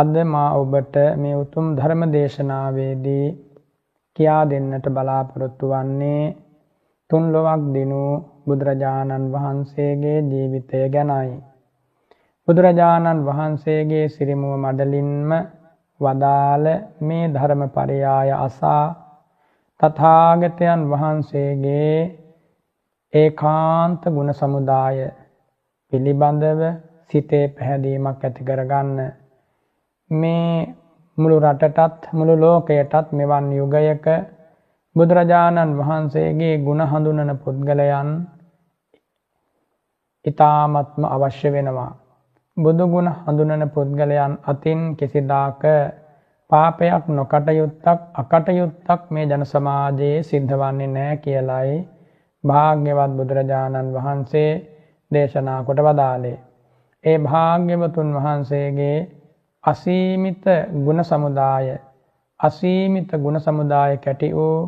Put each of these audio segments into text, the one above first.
අද මා ඔබට මේ උතුම් ධර්ම දේශනාවේදී කියා දෙන්නට බලාපොරොත්තු වන්නේ තුන් ලොවක් දිනූ බුදුරජාණන් වහන්සේගේ ජීවිතය ගැනයි. බුදුරජාණන් වහන්සේගේ සිරිමුව මඩලින්ම වදාළ මේ ධර්ම පරයාය අසා තථාගතයන් වහන්සේගේ ඒකාන්ත ගුණ සමුදාය පිළිබඳව සිතේ පැහැදීමක් ඇති කරගන්න මේ මුළු රටටත් මුළු ලෝකයටත් මෙවන් යුගයක බුදුරජාණන් වහන්සේගේ ගුණ හඳුනන පුද්ගලයන් ඉතාමත්ම අවශ්‍ය වෙනවා. බුදුගුණ හඳුනන පුද්ගලයන් අතින් කිසිදාක පාපයක් නොකටයුත්තක් අකටයුත්තක් මේ ජන සමාජයේ සිද්ධ වන්නේ නෑ කියලයි භාග්‍යවත් බුදුරජාණන් වහන්සේ දේශනා කොට වදාලේ. ඒ භාග්‍යවතුන් වහන්සේගේ අසීමිත ගුණ සමුදාය අසීමිත ගුණ සමුදාය කැටි වූ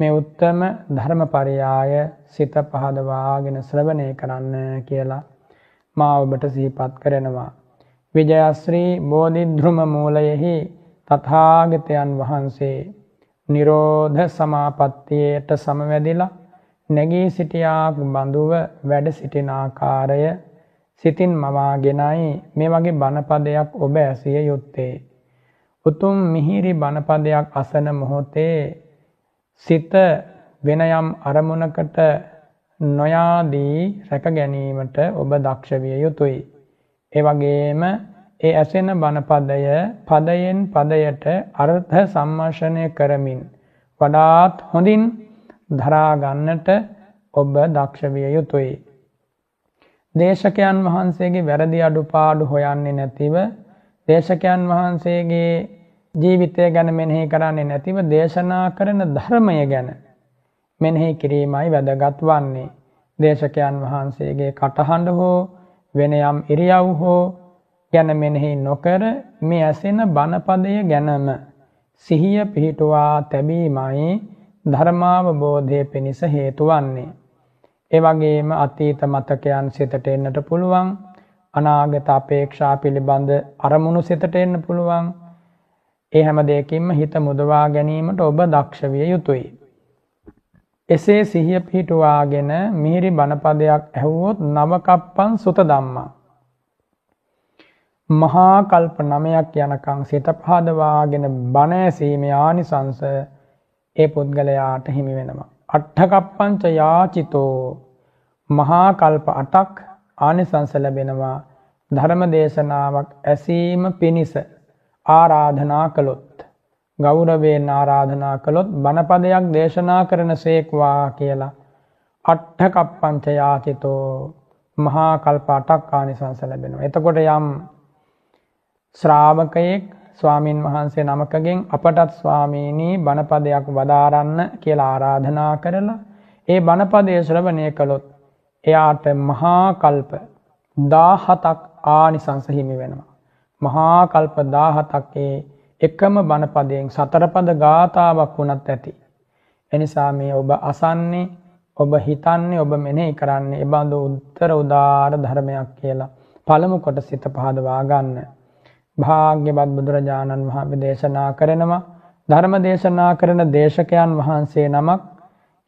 මේ උත්තම ධර්මපරයාය සිත පහදවාගෙන ශ්‍රවණය කරන්න කියලා මා ඔබට සිහිපත් කරනවා. විජයශ්‍රී බෝධිද්‍රුම මූලයෙහි තථාගතයන් වහන්සේ නිරෝධ සමාපත්තියට සමවැදිලා නැගී සිටියාක් බඳුව වැඩ සිටින ආකාරය සිතින් මවාගෙනයි මේ වගේ බණපදයක් ඔබ ඇසිය යුත්තේ. උතුම් මිහිරි බණපදයක් අසන මොහොතේ සිත වෙන යම් අරමුණකට නොයාදී රැක ගැනීමට ඔබ දක්ෂ විය යුතුයි. ඒ වගේම ඒ ඇසෙන බණපදය පදයෙන් පදයට අර්ථ සම්මර්ෂණය කරමින් වඩාත් හොඳින් දරා ගන්නට ඔබ දක්ෂ විය යුතුයි. දේශකයන් වහන්සේගේ වැරදි අඩුපාඩු හොයන්නේ නැතිව දේශකයන් වහන්සේගේ ජීවිතය ගැන මෙනෙහි කරන්නේ නැතිව දේශනා කරන ධර්මය ගැන මෙනෙහි කිරීමයි වැදගත් වන්නේ. දේශකයන් වහන්සේගේ කටහඬ හෝ වෙන යම් ඉරියව් හෝ ගැන මෙනෙහි නොකර මේ ඇසෙන බණපදය ගැනම සිහිය පිහිටුවා තැබීමයි ධර්මාවබෝධය පිණිස හේතුවන්නේ. ඒ වගේම අතීත මතකයන් සිතට එන්නට පුළුවන්. අනාගත අපේක්ෂා පිළිබඳ අරමුණු සිතට එන්න පුළුවන්. ඒ හැම දෙයකින්ම හිත මුදවා ගැනීමට ඔබ දක්ෂ විය යුතුයි. එසේ සිහිය පිහිටුවාගෙන මිහිරි බණපදයක් ඇහුවොත් නවකප්පන් සුත ධම්මා මහා කල්ප නමයක් යනකං සිත පහදවාගෙන බණ ඇසීමේ ආනිසංස ඒ පුද්ගලයාට හිමි වෙනවා. අට්ඨකප්පංච යාචිතෝ මහා කල්ප 8ක් ආනිසංස ලැබෙනවා ධර්ම දේශනාවක් ඇසීම පිණිස ආරාධනා කළොත් ගෞරවයෙන් ආරාධනා කළොත් බණපදයක් දේශනා කරන සේක්වා කියලා අට්ඨකප්පංච යාචිතෝ මහා කල්ප 8ක් ආනිසංස ලැබෙනවා එතකොට යම් ශ්‍රාවකයෙක් ස්වාමින් වහන්සේ නමකගෙන් අපටත් ස්වාමීනී බණපදයක් වදාරන්න කියලා ආරාධනා කරලා ඒ බණපදය ශ්‍රවණය කළොත් එයාට මහා කල්ප 17ක් ආනිසංස හිමි වෙනවා. මහා කල්ප 17ක් ඒ එකම බණපදයෙන් සතරපද ගාතාවක් වුණත් ඇති. එනිසා මේ ඔබ අසන්නේ ඔබ හිතන්නේ ඔබ මෙනෙහි කරන්නේ එබඳු උත්තර උදාාර ධර්මයක් කියලා පළමු කොට සිත පහදවා ගන්න. භාග්‍යවත් බුදුරජාණන් වහන්සේ දේශනා කරනවා ධර්ම දේශනා කරන දේශකයන් වහන්සේ නමක්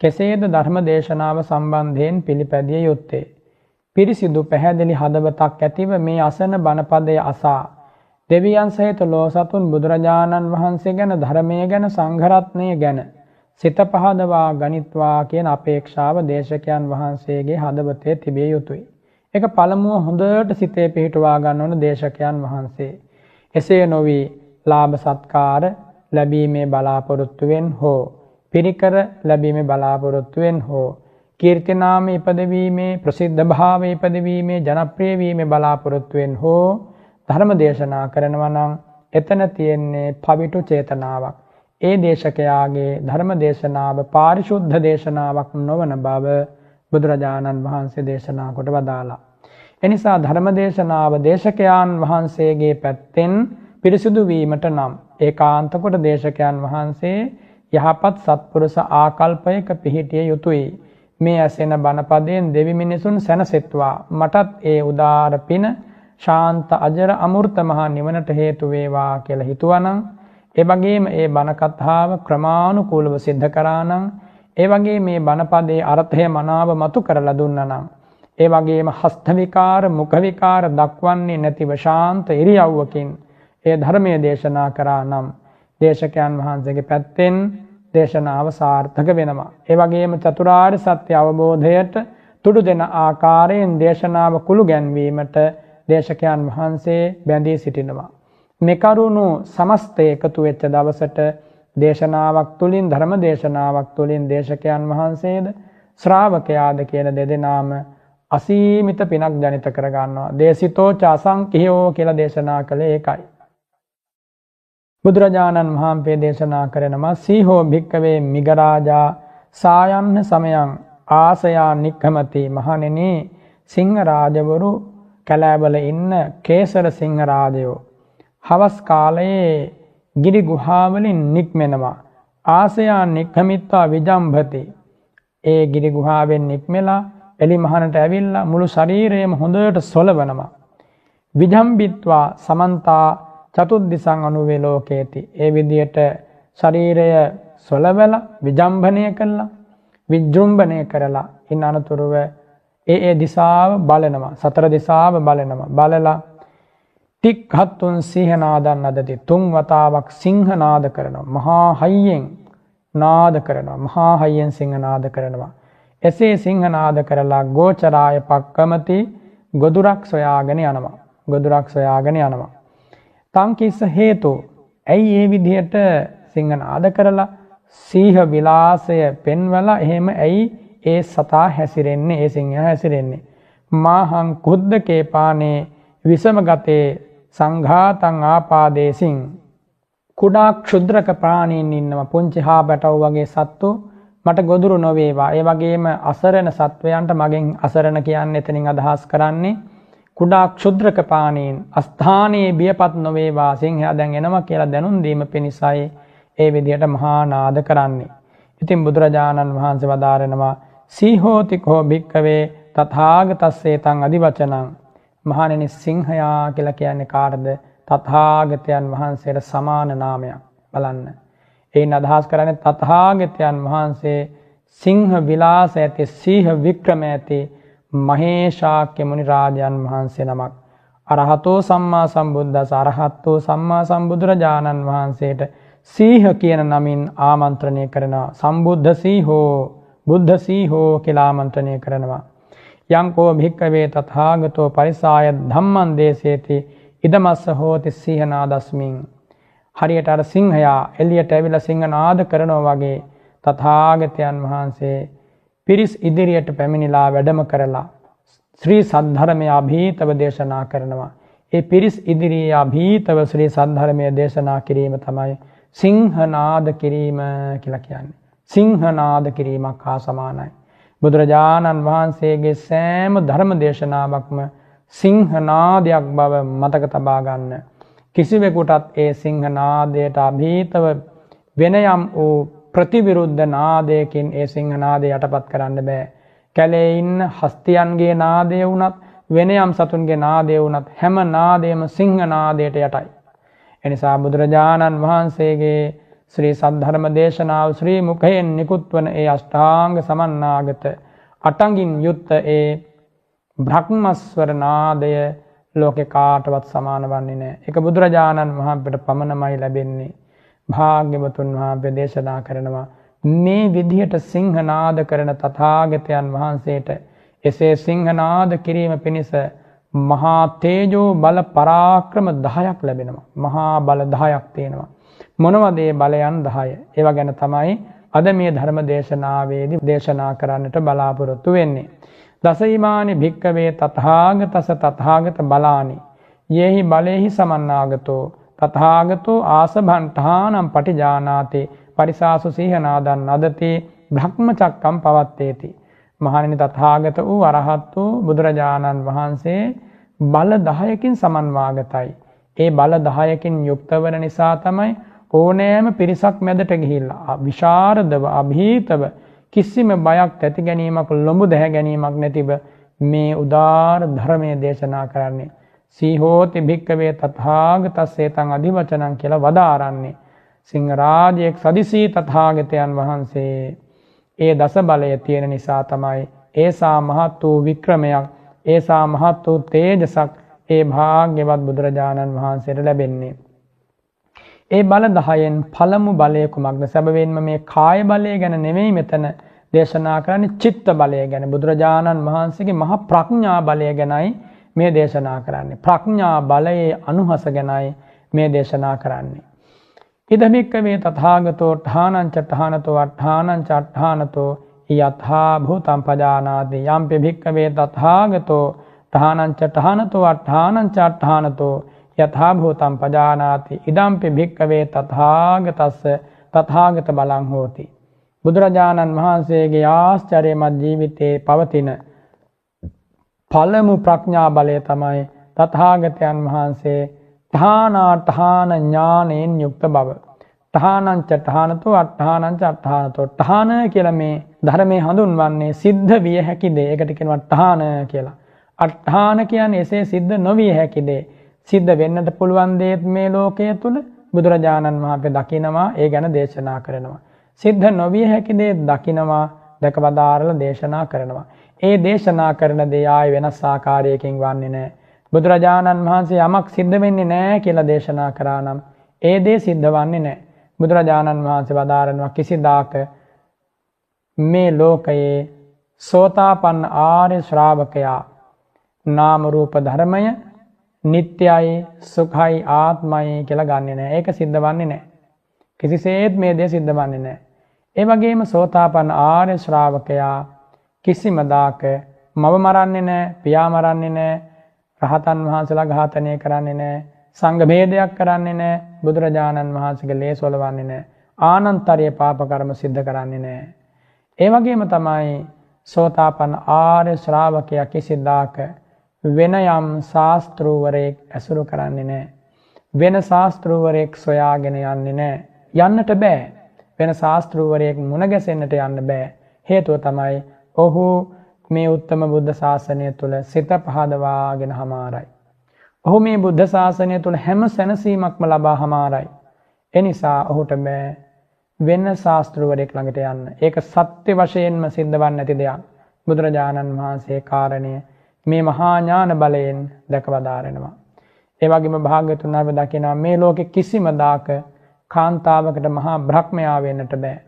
කෙසේද ධර්ම දේශනාව සම්බන්ධයෙන් පිළිපැදිය යුත්තේ පිරිසිදු පැහැදිලි හදවතක් ඇතිව මේ අසන බණපදය අසා දෙවියන් සහිත ලෝසතුන් බුදුරජාණන් වහන්සේ ගැන ධර්මය ගැන සංඝරත්නය ගැන සිත පහදවා ගනිත්වා කියන අපේක්ෂාව දේශකයන් වහන්සේගේ හදවතේ තිබිය යුතුයි. එක පළමුුව හොඳට සිතේ පිහිටුවා ගන්නවන දේශකයන් වහන්සේ. එසේ නොවී ලාභ සත්කාර ලැබීමේ බලාපොරොත්තුවෙන් හෝ පිරිකර ලැබීමේ බලාපොරොත්තුවෙන් හෝ කීර්තිනාම ඉපදවීමේ ප්‍රසිද්ධ භාව ඉපදවීමේ ජනප්‍රියවීමේ බලාපොරොත්තුවෙන් හෝ ධර්ම දේශනා කරනවනං එතන තියෙන්නේ පවිටු චේතනාවක්. ඒ දේශකයාගේ ධර්ම දේශනාව පාරිශුද්ධ දේශනාවක් නොවන බව බුදුරජාණන් වහන්සේ දේශනා කොට වදාලා. එනිසා ධර්මදේශනාව දේශකයන් වහන්සේගේ පැත්තෙන් පිරිසිදු වීමට නම් ඒකාන්ත කොට දේශකයන් වහන්සේ යහපත් සත්පුරුෂ ආකල්පයක පිහිටිය යුතුය. මේ ඇසෙන බණපදයෙන් දෙවි මිනිසුන් සැනසෙත්වා මටත් ඒ උදාර පින ශාන්ත අජර අමෘත මහා නිවනට හේතු වේවා කියලා හිතුවනම් ඒ වගේම ඒ බණ කතාව ක්‍රමානුකූලව සිද්ධ කරානම් ඒ වගේ මේ බණපදයේ අර්ථය මනාව මතු කරලා දුන්නා නම් ඒ වගේම හස්ත විකාර මුඛ විකාර දක්වන්නේ නැතිව ශාන්ත ඉරියව්වකින් ඒ ධර්මයේ දේශනා කරා නම් දේශකයන් වහන්සේගේ පැත්තෙන් දේශනාව සාර්ථක වෙනවා. ඒ වගේම චතුරාර්ය සත්‍ය අවබෝධයට තුඩු දෙන ආකාරයෙන් දේශනාව කුළු ගැන්වීමට දේශකයන් වහන්සේ බැඳී සිටිනවා. මෙකරුණු සමස්තය එකතු වෙච්ච දවසට දේශනාවක් තුළින් ධර්ම දේශනාවක් තුළින් දේශකයන් වහන්සේද ශ්‍රාවකයාද කියන දෙදෙනාම අසීමිත පිනක් ජනිත කරගන්නවා. දේශිතෝ චාසංකහයෝ කියලා දේශනා කළේ ඒකයි. බුදුරජාණන් වහන්සේ දේශනා කරනවා සීහෝ භික්කවේ මිගරාජා සායන්න සමයන් ආසයා නික්කමති මහණෙනි සිංහ රාජවරු කැලෑවල ඉන්න කේසර සිංහ රාජයෝ හවස් කාලයේ ගිරි ගුහාවලින් නික්මෙනවා ආසයා නික්කමිත්වා විජම්භති ඒ ගිරි ගුහාවෙන් නික්මෙලා එලි මහනට ඇවිල්ලා මුළු ශරීරයම හොඳට සොලවනවා. විජම්බිත්වා සමන්තා චතුද්දිසං අනුවේ ලෝකේති. ඒ විදියට ශරීරය සොලවල විජම්භනය කල්ලා විජෘම්භනය කරලා ඉන් අනතුරුව ඒ ඒ දිසාාව බලනවා සතර දිසාාව බලනවා බලලා ටික් හත්තුන් සිහනාදන් අදති තුන් වතාවක් සිංහනාද කරනවා. මහා හයියෙන් නාද කරනවා. මහා හයියෙන් සිංහනාද කරනවා. එසේ සිංහනාද කරලා ගෝචරාය පක්කමති ගොදුරක් සොයාගෙන යනවා. ගොදුරක් සොයාගෙන යනවා. තංකිස්ස හේතු ඇයි ඒ විදිහට සිංහනාද කරලා සීහ විලාසය පෙන්වලා එහෙම ඇයි ඒ සතා හැසිරෙන්නේ ඒ සිංහ හැසිරෙන්නේ. මාහං කුද්දකේ පානේ විසමගතේ සංඝාතං ආපාදේසින් කුඩා ක්ෂුද්‍රක ප්‍රාණීන් ඉන්නම පුංචි හා බැටව් වගේ සත්තු මට ගොදුරු නොවේවා. ඒ වගේම අසරණ සත්වයන්ට මගෙන් අසරණ කියන්නේ එතනින් අදහස් කරන්නේ කුඩා ක්ෂුද්‍රක පාණීන් අස්ථානයේ බියපත් නොවේවා සිංහයා දැන් එනවා කියලා දැනුම් දීම පිණිසයි ඒ විදිහට මහා නාද කරන්නේ. ඉතින් බුදුරජාණන් වහන්සේ වදාරනවා සීහෝති කෝ භික්කවේ තථාගතස්සේ තං අදිවචනං මහණෙනි සිංහයා කියලා කියන්නේ කාටද තථාගතයන් වහන්සේට සමාන නාමයක් බලන්න එයින් අදහස් කරන්නේ තථාගතයන් වහන්සේ සිංහ විලාස ඇති සීහ වික්‍රම ඇති මහේශාක්‍ය මුනි රාජයන් වහන්සේ නමක් අරහතෝ සම්මා සම්බුද්දස අරහත්තෝ සම්මා සම්බුදුරජාණන් වහන්සේට සීහ කියන නමින් ආමන්ත්‍රණය කරනවා සම්බුද්ධ සීහෝ බුද්ධ සීහෝ කියලා ආමන්ත්‍රණය කරනවා යංකෝ භික්කවේ තථාගතෝ පරිසාය ධම්මං දේසේති ඉදමස්ස හෝති සීහනාදස්මින් හරියට අර සිංහයා එල්ලියට ඇවිල සිංහ නාද කරනවා වගේ තථාගතයන් වහන්සේ පිරිස් ඉදිරියට පැමිණිලා වැඩම කරලා ශ්‍රී සද්ධර්මය අභීතව දේශනා කරනවා. ඒ පිරිස් ඉදිරියේ අභීතව ශ්‍රී සද්ධර්මය දේශනා කිරීම තමයි සිංහනාද කිරීම කියලා කියන්නේ. සිංහනාද කිරීමක් හා සමානයි. බුදුරජාණන් වහන්සේගේ සෑම ධර්ම දේශනාවක්ම සිංහනාදයක් බව මතක තබා ගන්න. කිසිවෙකුටත් ඒ සිංහනාදයට අභීතව වෙනයම් වූ ප්‍රතිවිරුද්ධ නාදයකින් ඒ සිංහනාදය යටපත් කරන්න බෑ. කැලේ ඉන්න හස්තියන්ගේ නාදය වුණත් වෙනයම් සතුන්ගේ නාදය වුණත් හැම නාදයම සිංහනාදයට යටයි. එනිසා බුදුරජාණන් වහන්සේගේ ශ්‍රී සද්ධර්ම දේශනාව ශ්‍රී මුකයෙන් නිකුත්වන ඒ අෂ්ඨාංග සමන්නාගත අටඟින් යුත්ත ඒ බ්‍රහ්මස්වර නාදය ලෝකෙ කාටවත් සමාන වන්නේ නෑ. එක බුදුරජාණන් වහන්සේට පමණමයි ලැබෙන්නේ. භාග්‍යවතුන් වහන්සේ දේශනා කරනවා මේ විදිහට සිංහනාද කරන තථාගතයන් වහන්සේට එසේ සිංහනාද කිරීම පිණිස මහා තේජෝ බල පරාක්‍රම 10ක් ලැබෙනවා. මහා බල 10ක් තියෙනවා. මොනවද මේ බලයන් 10? ඒවා ගැන තමයි අද මේ ධර්ම දේශනාවේදී දේශනා කරන්නට බලාපොරොත්තු වෙන්නේ. දසයිමානි භික්කවේ තතාගතස තතාගත බලානි. යෙහි බලයෙහි සමන්නාගතෝ තතාගතෝ ආසභන්ටහානම් පටිජානාතේ පරිසාසු සීහනාදන් අදතේ බ්‍රහ්මචක්කම් පවත්තේති. මහනිනි තතාගත වූ අරහත් වූ බුදුරජාණන් වහන්සේ බල දහයකින් සමන්වාගතයි. ඒ බල දහයකින් යුක්තවන නිසා තමයි ඕනෑම පිරිසක් මැදට ගිහිල්ලා විශාරදව අභීතව කිසිම බයක් ඇති ගැනීමක් ලොඹු දැහැ ගැනීමක් නැතිව මේ උදාර ධර්මය දේශනා කරන්නේ. සීහෝති භික්කවේ තත්හාගතස්සේ තං අධිවචනන් කියලා වදාරන්නේ. සිංහරාජයෙක් සදිසී තත්හාගතයන් වහන්සේ ඒ දස බලය තියෙන නිසා තමයි ඒසා මහත් වූ වික්‍රමයක් ඒසා මහත් වූ තේජසක් ඒ භාග්‍යවත් බුදුරජාණන් වහන්සේට ලැබෙන්නේ. ඒ බල දහයෙන් පළමු බලය කුමක්ද සැබවින්ම මේ කාය බලය ගැන නෙමෙයි මෙතන දේශනා කරන්නේ චිත්ත බලය ගැන බුදුරජාණන් වහන්සේගේ මහා ප්‍රඥා බලය ගැනයි මේ දේශනා කරන්නේ ප්‍රඥා බලයේ අනුහස ගැනයි මේ දේශනා කරන්නේ ඉදමික්කවේ තථාගතෝ ඨානං ච ඨානතෝ අට්ඨානං ච අට්ඨානතෝ යථා භූතං පජානාති යම්පි භික්කවේ තථාගතෝ ඨානං ච ඨානතෝ අට්ඨානං ච අට්ඨානතෝ යථාභූතම් පජානාති ඉදම්පි භික්කවේ තථාගතස්ස තථාගත බලං හෝති බුදුරජාණන් වහන්සේගේ ආශ්චර්යමත් ජීවිතයේ පවතින පළමු ප්‍රඥා බලය තමයි තථාගතයන් වහන්සේ ඨානාඨාන ඥානෙන් යුක්ත බව ඨානංච ඨානතෝ අට්ඨානංච අට්ඨානතෝ ඨාන කියලා මේ ධර්මයේ හඳුන්වන්නේ සිද්ධ විය හැකි දේ. ඒකට කියනවා ඨාන කියලා. අට්ඨාන කියන්නේ එසේ සිද්ධ නොවිය හැකි දේ. සිද්ධ වෙන්නට පුළුවන් දේත් මේ ලෝකයේ තුල බුදුරජාණන් වහන්සේ දකිනවා ඒ ගැන දේශනා කරනවා. සිද්ධ නොවිය හැකි දේ දකිනවා දැකවදාරලා දේශනා කරනවා. ඒ දේශනා කරන දේ ආයේ වෙනස් ආකාරයකින් වන්නේ නැහැ. බුදුරජාණන් වහන්සේ යමක් සිද්ධ වෙන්නේ නැහැ කියලා දේශනා කරා නම් ඒ දේ සිද්ධ වන්නේ නැහැ. බුදුරජාණන් වහන්සේ වදාරනවා කිසිදාක මේ ලෝකයේ සෝතාපන්න ආර්ය ශ්‍රාවකයා නාම රූප ධර්මය නිත්‍යයි සුඛයි ආත්මයි කියලා ගන්නෙ නෑ. ඒක සිද්ධ වන්නේ නෑ. කිසිසේත් මේ දේ සිද්ධ වන්නේ නෑ. ඒ වගේම සෝතාපන්න ආර්ය ශ්‍රාවකයා කිසිම දාක මව මරන්නේ නෑ, පියා මරන්නේ නෑ, රහතන් වහන්සේලා ඝාතනය කරන්නේ නෑ, සංඝ භේදයක් කරන්නේ නෑ, බුදුරජාණන් වහන්සේගේ ලේ සොලවන්නේ නෑ. ආනන්තරිය පාප කර්ම සිද්ධ කරන්නේ නෑ. ඒ වගේම තමයි සෝතාපන්න ආර්ය ශ්‍රාවකයා කිසිදාක වෙන යම් ශාස්තෘවරයෙක් ඇසුරු කරන්නේ නෑ. වෙන ශාස්තෘවරයෙක් සොයාගෙන යන්නේ නෑ. යන්නට බෑ. වෙන ශාස්තෘවරයෙක් මුණගැසෙන්න්නට යන්න බෑ. හේතුව තමයි ඔහු මේ උත්තම බුද්ධ ශාසනය තුළ සිත පහදවාගෙන හමාරයි. ඔහු මේ බුද්ධ ශාසනය තුළ හැම සැනසීමක්ම ලබා හමාරයි. එනිසා ඔහුට බෑ වෙන්න ශාස්තෘුවරෙක් ළඟට යන්න. ඒක සත්‍ය වශයෙන්ම සිද්ධවන්න ඇති දෙයක්. බුදුරජාණන් වහන්සේ කාරණය මේ මහා ඥාන බලයෙන් දැකවදාරෙනවා. ඒවගේම භාගතුන් අව දකිනා මේ ලෝකෙ කිසිම දාක කාන්තාවකට මහා බ්‍රහ්මයා වෙන්නට බෑ.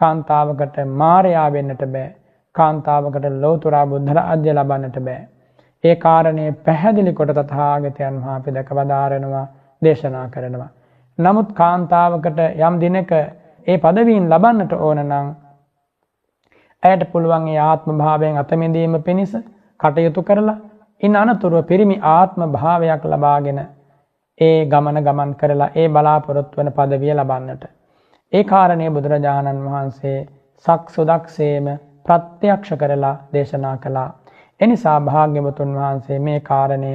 කාන්තාවකට මාරයා වෙන්නට බෑ. කාන්තාවකට ලෝතුරා බුද්ධර අධ්‍ය ලබන්නට බෑ. ඒ කාරණය පැහැදිලි කොට තතාගතයන් හා අපි දැකවදාරෙනවා දේශනා කරනවා. නමුත් කාන්තාවකට යම් දිනක ඒ පදවීන් ලබන්නට ඕන නං ඇයට පුළුවන් ආත්ම භාවයෙන් අතමිදීම පිණිස කටයුතු කරලා ඉන් අනතුරුව පිරිමි ආත්ම භාවයක් ලබාගෙන ඒ ගමන ගමන් කරලා ඒ බලාපොරොත්වන පදවිය ලබන්නට. ඒ කාරණය බුදුරජාණන් වහන්සේ සක් සුදක්සේම ප්‍රත්‍යක්ෂ කරලා දේශනා කළා. එනිසා භාග්‍යවතුන් වහන්සේ මේ කාරණය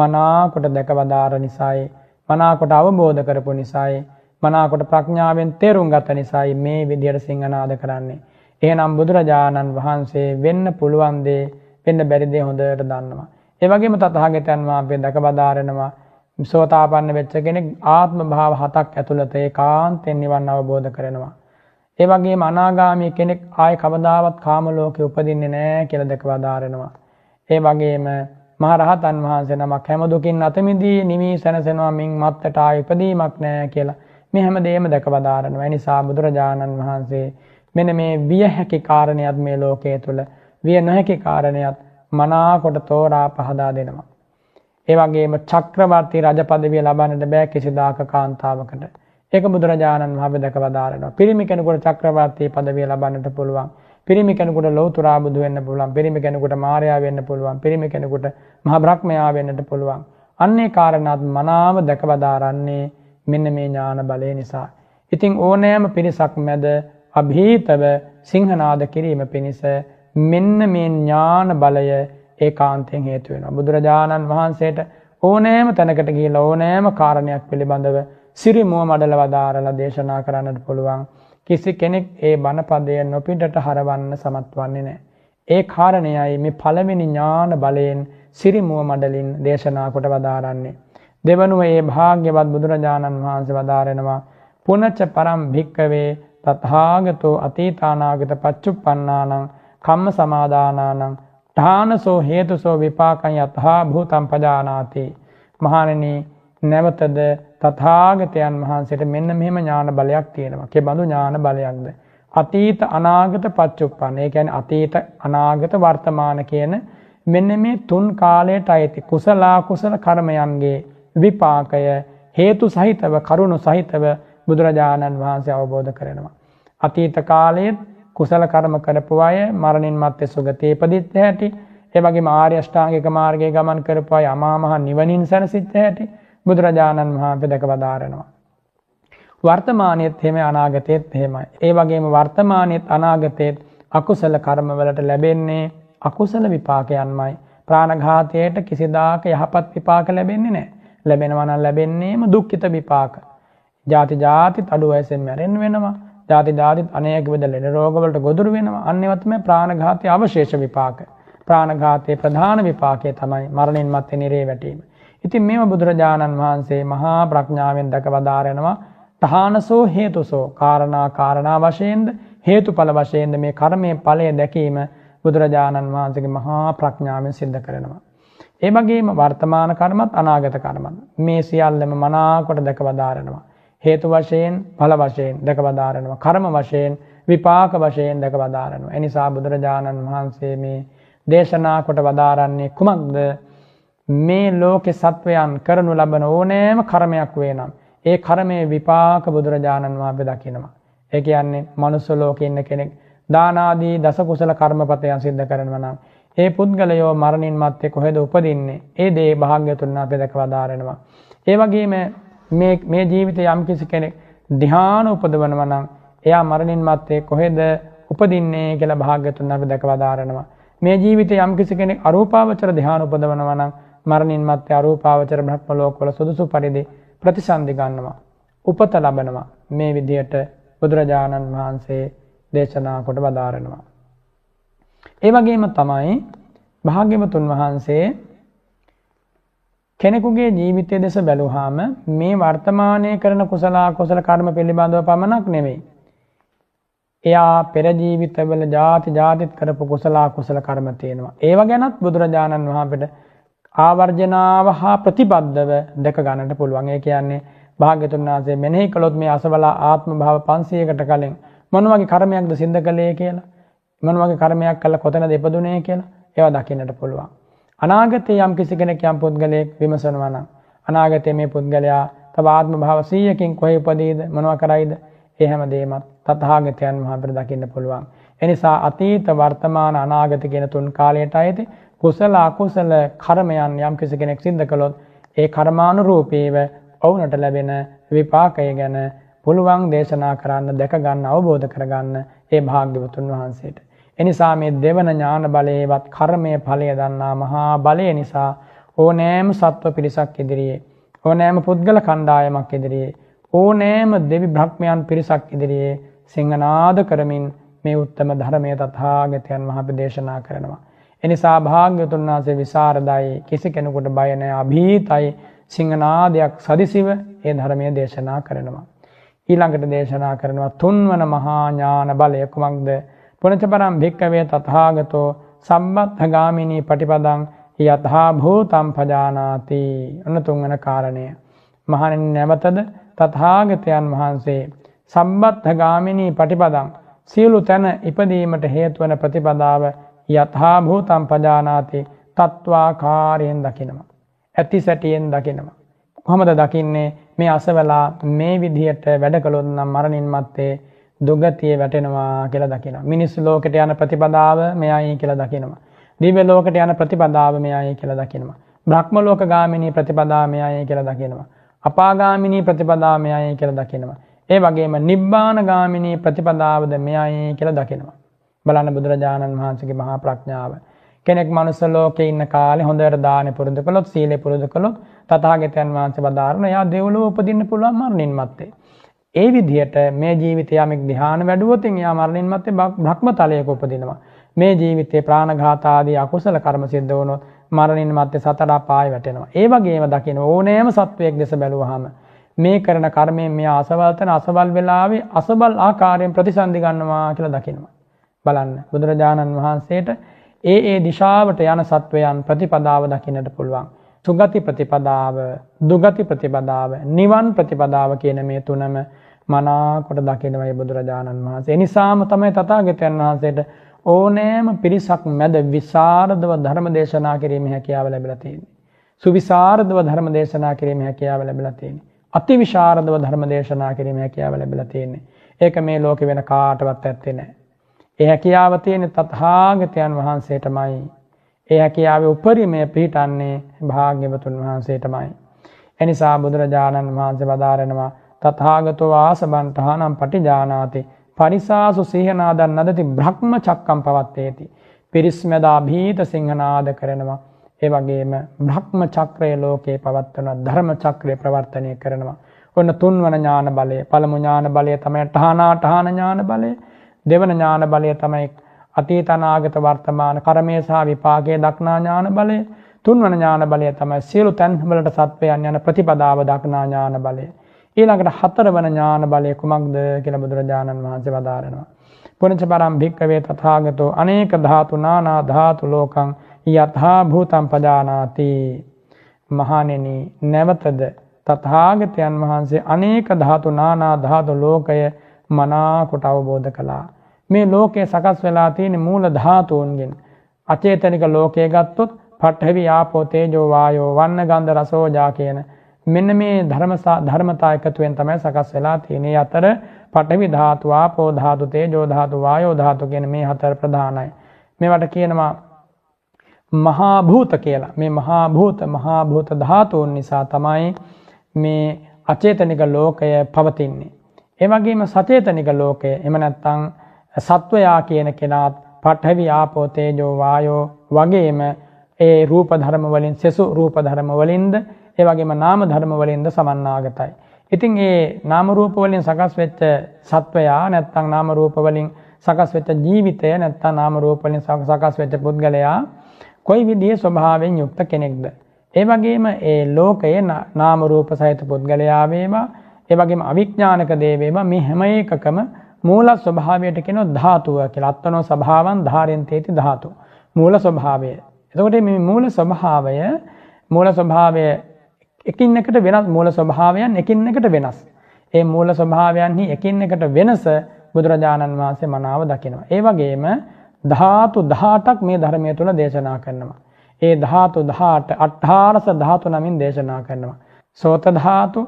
මනාකොට දැකවදාර නිසායි මනාකොට අවබෝධ කරපු නිසායි මනාකොට ප්‍රඥාවෙන් තේරුම් ගත නිසායි මේ විදියට සිංහනාද කරන්නේ. එහෙනම් බුදුරජාණන් වහන්සේ වෙන්න පුළුවන් දේ පෙන්න්න බැරිදේ හොඳට දන්නවා. ඒවගේම තතහාගතයන් වහන්සේ දැක බදාරෙනවා සෝතාපන්න වෙච්ච කෙනෙක් ආත්ම භාව හතක් ඇතුළත ඒ කාන්තෙන් නිවන් අවබෝධ කරනවා. ඒ වගේම අනාගාමී කෙනෙක් ආය කවදාවත් කාම ලෝකේ උපදින්නේ නැහැ කියලා දැක වදාරනවා. ඒ වගේම මහරහතන් වහන්සේ නමක් හැම දුකින් අත මිදී නිමී සැනසෙනවා මින් මත්තට ආය උපදීමක් නැහැ කියලා. මේ හැම දෙයක්ම දැක වදාරනවා. ඒ නිසා බුදුරජාණන් වහන්සේ මෙන්න මේ විය හැකි කාරණයක් මේ ලෝකයේ තුල විය නොහැකි කාරණයත් මනාකොට තෝරා පහදා දෙනවා. ඒවගේම චක්‍රවර්ති රජපදවිය ලබන්නට බෑ කිසිදාක කාන්තාවකට ඒක බුදුරජාණන් වහබ දැක වදාරනවා පිරිමි කෙනෙකුට චක්‍රවර්තී පදවිය ලබන්නට පුළුවන් පිරිමි කෙනෙකුට ලෝතුරා බුදු වෙන්න පුළුවන් පිරිමි කෙනෙකුට මාරයා වෙන්න පුළුවන් පිරිමි කෙනෙකුට මහ බ්‍රහ්මයා වෙන්නට පුළුවන් අන්නේ කාරණාත් මනාව දැක වදාරන්නේ මෙන්න මේ ඥාන බලය නිසා ඉතින් ඕනෑම පිරිසක් මැද અભීතව සිංහනාද කිරීම පිණිස මෙන්න මේ ඥාන බලය ඒ කාන්තයෙන් හේතුවෙන. බුදුරජාණන් වහන්සේට ඕනෑම තැනකට ගිහිල ඕනෑම කාරණයක් පිළිබඳව සිරිමුව මඩල වදාරලා දේශනා කරන්නට පුළුවන්. කිසි කෙනෙක් ඒ බණපදය නොපිටට හරවන්න සමත් වන්නේ නෑ. ඒ කාරණයයි මේ පළමිනි ඥාන බලයෙන් සිරිමුව මඩලින් දේශනා කොට වදාරන්නේ. දෙවනුව ඒ භාග්‍යවත් බුදුරජාණන් වහන්සේ වදාරෙනවා පුනච්ච පරම් භික්කවේ තථාගතෝ අතීතානාගත පච්චුප්පන්නානං කම්ම සමාදානානං ඨානසෝ හේතුසෝ විපාකං යතහා භූතං පජානාති මහණෙනි නැවතද තථාගතයන් වහන්සේට මෙන්න මෙහෙම ඥාන බලයක් තියෙනවා. කෙබඳු ඥාන බලයක්ද? අතීත අනාගත පච්චුප්පන්න. ඒ කියන්නේ අතීත අනාගත වර්තමාන කියන මෙන්න මේ තුන් කාලයට අයිති කුසල කුසල කර්මයන්ගේ විපාකය හේතු සහිතව කරුණු සහිතව බුදුරජාණන් වහන්සේ අවබෝධ කරනවා. අතීත කාලයේ කුසල කර්ම කරපු අය මරණින් මත්තේ සුගතේ ඉපදිත් ඇති. ඒ වගේම ආර්ය අෂ්ටාංගික මාර්ගයේ ගමන් කරපු අය අමා මහ නිවනින් සැනසෙත් ඇති. බුදුරජාණන් වහන්සේ දැකවදාරනවා. වර්තමානයේත් එහෙමයි අනාගතයේත් එහෙමයි. ඒ වගේම වර්තමානයේත් අනාගතයේත් අකුසල කර්මවලට ලැබෙන්නේ අකුසල විපාකයන්මයි. ප්‍රාණඝාතයට කිසිදාක යහපත් විපාක ලැබෙන්නේ නැහැ. ලැබෙනවා නම් ලැබෙන්නේම දුක්ඛිත විපාක. ಜಾති ಜಾති අඩු වයසෙන් මැරෙන්න වෙනවා. ධාති ධාතිත් අනේක විද ලෙඩ රෝගවලට ගොදුරු වෙනවා. අන්න ඒවා තමයි ප්‍රාණඝාතයේ අවශේෂ විපාක. ප්‍රාණඝාතයේ ප්‍රධාන විපාකය තමයි මරණින් මත්තේ නිරේ වැටීම. ඉතින් මේව බුදුරජාණන් වහන්සේ මහා ප්‍රඥාවෙන් දකවදාරනවා තහානසෝ හේතුසෝ කාරණා කාරණා වශයෙන්ද හේතුඵල වශයෙන්ද මේ කර්මයේ ඵලය දැකීම බුදුරජාණන් වහන්සේගේ මහා ප්‍රඥාවෙන් සිද්ධ කරනවා. ඒ වගේම වර්තමාන කර්මත් අනාගත කර්මත් මේ සියල්ලම මනාකොට දැකවදාරනවා. හේතු වශයෙන් ඵල වශයෙන් දැකවදාරනවා. කර්ම වශයෙන් විපාක වශයෙන් දැකවදාරනවා. එනිසා බුදුරජාණන් වහන්සේ මේ දේශනා කොට වදාරන්නේ කුමක්ද? මේ ලෝකෙ සත්වයන් කරනු ලබන ඕනෑම කර්මයක් වේ නම් ඒ කර්මයේ විපාක බුදුරජාණන් වහන්සේ දකිනවා. ඒ කියන්නේ මනුස්ස ලෝකෙ ඉන්න කෙනෙක් දානාදී දස කුසල කර්මපතයන් සිද්ධ කරනවා නම් ඒ පුද්ගලයෝ මරණින් මත්තේ කොහෙද උපදින්නේ ඒ දේ භාග්‍යතුන් වහන්සේ දැකවදාරනවා ඒ වගේම මේ මේ ජීවිතේ යම්කිසි කෙනෙක් ධ්‍යාන උපදවනවා නම් එයා මරණින් මත්තේ කොහෙද උපදින්නේ කියලා භාග්‍යතුන් අපි දැකවදාරනවා. මේ ජීවිතේ යම්කිසි කෙනෙක් අරූපාවචර ධ්‍යාන උපදවනවා නම් මරණින් මත්තේ අරූපාවචර බ්‍රහ්ම ලෝකවල සුදුසු පරිදි ප්‍රතිසන්දි ගන්නවා. උපත ලබනවා. මේ විදියට බුදුරජාණන් වහන්සේ දේශනා කොට වදාරනවා. ඒ වගේම තමයි භාග්‍යවතුන් වහන්සේ කෙනෙකුගේ ජීවිතය දෙස බැලුහාම මේ වර්තමානය කරන කුසලා කොසල කර්ම පිළිබඳව පමණක් නෙවෙයි. එයා පෙරජීවිතවල ජාති ජාතිත් කරපු කුසලා කුසල කර්ම තියෙනවා. ඒව ගැනත් බුදුරජාණන් වහන්සේට ආවර්ජනාව හා ප්‍රතිබද්ධව දැක ගන්නට පුළුවන්. ඒ කියන්නේ භාග්‍යතුන් වහන්සේ මෙනෙහි කළොත් මේ අසවලා ආත්ම භාව 500කට කලින් මොන වගේ කර්මයක්ද සිද්ධ කළේ කියලා, මොන වගේ කර්මයක් කළා කොතනද ඉපදුනේ කියලා ඒවා දකින්නට පුළුවන්. අනාගතයේ යම් කිසි කෙනෙක් යම් පුද්ගලයෙක් විමසනවා නම් අනාගතයේ මේ පුද්ගලයා තව ආත්ම භාව 100කින් කොහේ උපදීද මොනවා කරයිද ඒ හැම දෙයක්මත් තථාගතයන් වහන්සේ අපිට දකින්න පුළුවන්. එනිසා අතීත වර්තමාන අනාගත කියන තුන් කාලයට අයති කුසල අකුසල කර්මයන් යම් කිසි කෙනෙක් සිද්ධ කළොත් ඒ කර්මානුරූපීව ඔවුනට ලැබෙන විපාකය ගැන පුළුවන් දේශනා කරන්න දැක ගන්න අවබෝධ කරගන්න ඒ භාග්‍යවතුන් වහන්සේට එනිසා මේ දෙවන ඥාන බලයේවත් කර්මය ඵලය දන්නා මහා බලය නිසා ඕනෑම සත්ව පිරිසක් ඉදිරියේ ඕනෑම පුද්ගල කණ්ඩායමක් ඉදිරියේ ඕනෑම දෙවි බ්‍රහ්මයන් පිරිසක් ඉදිරියේ සිංහනාද කරමින් මේ උත්තම ධර්මය තථාගතයන් වහන්සේ දේශනා කරනවා. එනිසා භාග්‍යතුන් වහන්සේ විසරදායි කිසි කෙනෙකුට බය නැහැ අභීතයි සිංහනාදයක් සදිසිව ඒ ධර්මය දේශනා කරනවා. ඊළඟට දේශනා කරනවා තුන්වන මහා ඥාන බලය කුමක්ද? පුනචපරම් භික්කවේ තථාගතෝ සම්බද්ධගාමිනී පටිපදං යථා භූතම් පජානාති ඔන්න තුන්වන කාරණය මහණෙනි නැවතද තථාගතයන් වහන්සේ සම්බද්ධගාමිනී පටිපදං සියලු තැන ඉපදීමට හේතු වන ප්‍රතිපදාව යථා භූතම් පජානාති තත්වාකාරයෙන් දකිනවා ඇති සැටියෙන් දකිනවා කොහොමද දකින්නේ මේ අසවලා මේ විදිහට වැඩ කළොත් නම් මරණින් මත්තේ දුගතියේ වැටෙනවා කියලා දකිනවා. මිනිස් ලෝකෙට යන ප්‍රතිපදාව මෙයයි කියලා දකිනවා. දිව්‍ය ලෝකෙට යන ප්‍රතිපදාව මෙයයි කියලා දකිනවා. බ්‍රහ්ම ලෝක ගාමිනී ප්‍රතිපදාව මෙයයි කියලා දකිනවා. අපාගාමිනී ප්‍රතිපදාව මෙයයි කියලා දකිනවා. ඒ වගේම නිබ්බාන ගාමිනී ප්‍රතිපදාවද මෙයයි කියලා දකිනවා. බලන්න බුදුරජාණන් වහන්සේගේ මහා ප්‍රඥාව. කෙනෙක් මනුස්ස ලෝකේ ඉන්න කාලේ හොඳට දානෙ පුරුදු කළොත් සීලෙ පුරුදු කළොත් තථාගතයන් වහන්සේ වදාරන එයා දෙව්ලොව උපදින්න පුළුවන් මරණින් මත්තේ. ඒ විදිහට මේ ජීවිතය යමෙක් ධ්‍යාන වැඩුවොත් එයා මරණින් මත්තේ භ්‍රමතලයක උපදිනවා. මේ ජීවිතේ ප්‍රාණඝාත ආදී අකුසල කර්ම සිද්ධ වුණොත් මරණින් මත්තේ සතර පාය වැටෙනවා. ඒ වගේම දකින්න ඕනෑම සත්වයක් දෙස බැලුවහම මේ කරන කර්මයෙන් මෙයා අසවල්තන අසවල් වෙලාවේ අසබල් ආකාරයෙන් ප්‍රතිසන්දි ගන්නවා කියලා දකිනවා. බලන්න බුදුරජාණන් වහන්සේට ඒ ඒ දිශාවට යන සත්වයන් ප්‍රතිපදාව දකින්නට පුළුවන්. සුගති ප්‍රතිපදාව, දුගති ප්‍රතිපදාව, නිවන් ප්‍රතිපදාව කියන මේ තුනම මනාකොට දකිනවයි බුදුරජාණන් වහන්සේ. එනිසාම තමයි තථාගතයන් වහන්සේට ඕනෑම පිරිසක් මැද විසරදව ධර්ම දේශනා කිරීමේ හැකියාව ලැබිලා තියෙන්නේ. සුවිසරදව ධර්ම දේශනා කිරීමේ හැකියාව ලැබිලා තියෙන්නේ. අතිවිශාරදව ධර්ම දේශනා කිරීමේ හැකියාව ලැබිලා තියෙන්නේ. ඒක මේ ලෝකේ වෙන කාටවත් ඇත්තේ නැහැ. ඒ හැකියාව තියෙන තථාගතයන් වහන්සේටමයි. ඒ හැකියාවේ උපරිමය පිහිටන්නේ භාග්‍යවතුන් වහන්සේටමයි. එනිසා බුදුරජාණන් වහන්සේ වදාරනවා තථාගතෝ ආසබන්තහනම් පටිජානාති පරිසාසු සීහනාදන් නදති බ්‍රහ්ම චක්කම් පවත්තේති. පිරිස්මදා භීත සිංහනාද කරනවා. ඒ වගේම බ්‍රහ්ම චක්‍රය ලෝකේ පවත්වන ධර්ම චක්‍රය ප්‍රවර්තනය කරනවා. ඔන්න තුන්වන ඥාන බලය පළමු ඥාන බලය තමයි ඨානාඨාන ඥාන බලය. දෙවන ඥාන බලය තමයි අතීත අනාගත වර්තමාන කර්මය සහ විපාකයේ දක්නා ඥාන බලය. තුන්වන ඥාන බලය තමයි සියලු තැන් වලට සත්වයන් යන ප්‍රතිපදාව දක්නා ඥාන බලය. ඊළඟට හතරවන ඥාන බලය කුමක්ද කියලා බුදුරජාණන් වහන්සේ වදාරනවා. පුනච පරම් භික්කවේ තථාගතෝ අනේක ධාතු නානා ධාතු ලෝකං යථා භූතං පජානාති. මහණෙනි නැවතද තථාගතයන් වහන්සේ අනේක ධාතු නානා ධාතු ලෝකය මනා කොට අවබෝධ කළා. මේ ලෝකයේ සකස් වෙලා තියෙන මූල ධාතුන්ගෙන් අචේතනික ලෝකයේ ගත්තොත් පඨවි ආපෝ තේජෝ වායෝ වන්න ගන්ධ රසෝජා කියන මෙන්න මේ ධර්මතා එකතුවෙන් තමයි සකස් වෙලා තියෙන්නේ අතර පඨවි ධාතු ආපෝ ධාතු තේජෝ ධාතු වායෝ ධාතු කියන මේ හතර ප්‍රධානයි. මේවට කියනවා මහා භූත කියලා. මේ මහා භූත මහා භූත ධාතුන් නිසා තමයි මේ අචේතනික ලෝකය පවතින්නේ. ඒ වගේම සචේතනික ලෝකය එහෙම නැත්නම් සත්වයා කියන කෙනාත් පඨවි ආපෝ තේජෝ වායෝ වගේම ඒ රූප ධර්ම වලින් සසු රූප ධර්ම වලින්ද ඒ වගේම නාම ධර්ම වලින්ද සමන්නාගතයි. ඉතින් මේ නාම රූප වලින් සකස් වෙච්ච සත්වයා නැත්නම් නාම රූප වලින් සකස් වෙච්ච ජීවිතය නැත්නම් නාම රූප වලින් සකස් වෙච්ච පුද්ගලයා කොයි විදිහේ ස්වභාවයෙන් යුක්ත කෙනෙක්ද? ඒ වගේම ඒ ලෝකයේ නාම රූප සහිත පුද්ගලයා වේවා, ඒ වගේම අවිඥානික දේවේම මේ හැම එකකම මූල ස්වභාවයට කියන ධාතුව කියලා. අත්නෝ ස්වභාවං ධාරෙන්තේති ධාතු. මූල ස්වභාවය. එතකොට මේ මූල ස්වභාවය මූල ස්වභාවය එකින් එකට වෙනස් මූල ස්වභාවයන් එකින් එකට වෙනස්. ඒ මූල ස්වභාවයන්හි එකින් එකට වෙනස බුදුරජාණන් වහන්සේ මනාව දකිනවා. ඒ වගේම ධාතු 18ක් මේ ධර්මය තුල දේශනා කරනවා. ඒ ධාතු 18 18 ධාතු නමින් දේශනා කරනවා. සෝත ධාතු,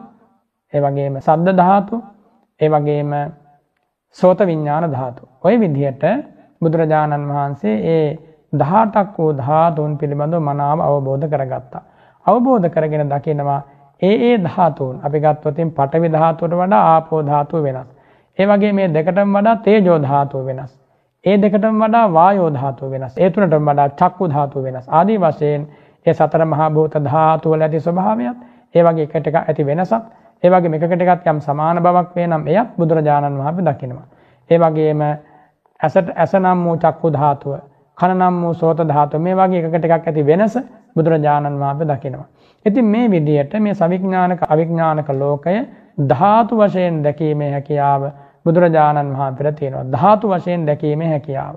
ඒ වගේම සද්ද ධාතු, ඒ වගේම සෝත විඤ්ඤාණ ධාතු. ওই විදිහට බුදුරජාණන් වහන්සේ ඒ 18ක් වූ ධාතුන් පිළිබඳව මනාව අවබෝධ කරගත්තා. අවබෝධ කරගෙන දකිනවා ඒ ඒ ධාතුන් අපි ගත්තොතින් පටවි ධාතුවට වඩා ආපෝ ධාතුව වෙනස්. ඒ වගේ මේ දෙකටම වඩා තේජෝ ධාතුව වෙනස්. ඒ දෙකටම වඩා වායෝ ධාතුව වෙනස්. ඒ තුනටම වඩා චක්කු ධාතුව වෙනස්. ආදී වශයෙන් ඒ සතර මහා භූත ධාතු වල ඇති ස්වභාවයත්, ඒ වගේ එකට එක ඇති වෙනසත්, ඒ වගේ මේකකට එකත් යම් සමාන බවක් වේ නම් එයත් බුදුරජාණන් වහන්සේ දකිනවා. ඒ වගේම ඇසට ඇස නම් වූ චක්කු ධාතුව, කන නම් වූ සෝත ධාතුව මේ වගේ එකකට එකක් ඇති වෙනස බුදුරජාණන් වහන්සේ දකිනවා. ඉතින් මේ විදිහට මේ සවිඥානික අවිඥානික ලෝකය ධාතු වශයෙන් දැකීමේ හැකියාව බුදුරජාණන් වහන්සේ පෙර තියෙනවා. ධාතු වශයෙන් දැකීමේ හැකියාව.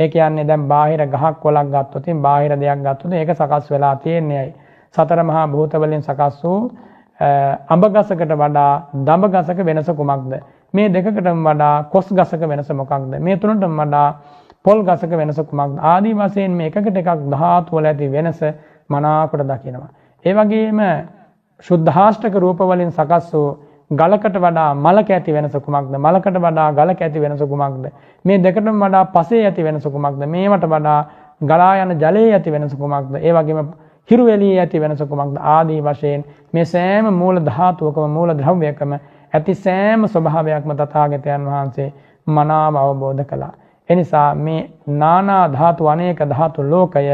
ඒ කියන්නේ දැන් බාහිර ගහක් කොළක් ගත්තොත් ඉතින් බාහිර දෙයක් ගත්තොත් ඒක සකස් වෙලා තියෙන්නේයි. සතර මහා භූත වලින් සකස් වූ අඹ ගසකට වඩා දඹ ගසක වෙනස කුමක්ද? මේ දෙකකටම වඩා කොස් ගසක වෙනස මොකක්ද? මේ තුනටම වඩා පොල් ගසක වෙනස කුමක්ද ආදී වශයෙන් මේ එකකට එකක් ධාතු වල ඇති වෙනස මනාකොට දකිනවා. ඒ වගේම සුද්ධාෂ්ටක රූප වලින් සකස් වූ ගලකට වඩා මලක ඇති වෙනස කුමක්ද මලකට වඩා ගලක ඇති වෙනස කුමක්ද මේ දෙකටම වඩා පසේ ඇති වෙනස කුමක්ද මේවට වඩා ගලා යන ජලයේ ඇති වෙනස කුමක්ද ඒ වගේම හිරු එළියේ ඇති වෙනස කුමක්ද ආදී වශයෙන් මේ සෑම මූල ධාතුවකම මූල ද්‍රව්‍යකම ඇති සෑම ස්වභාවයක්ම තථාගතයන් වහන්සේ මනාව අවබෝධ කළා එනිසා මේ නානා ධාතු අනේක ධාතු ලෝකය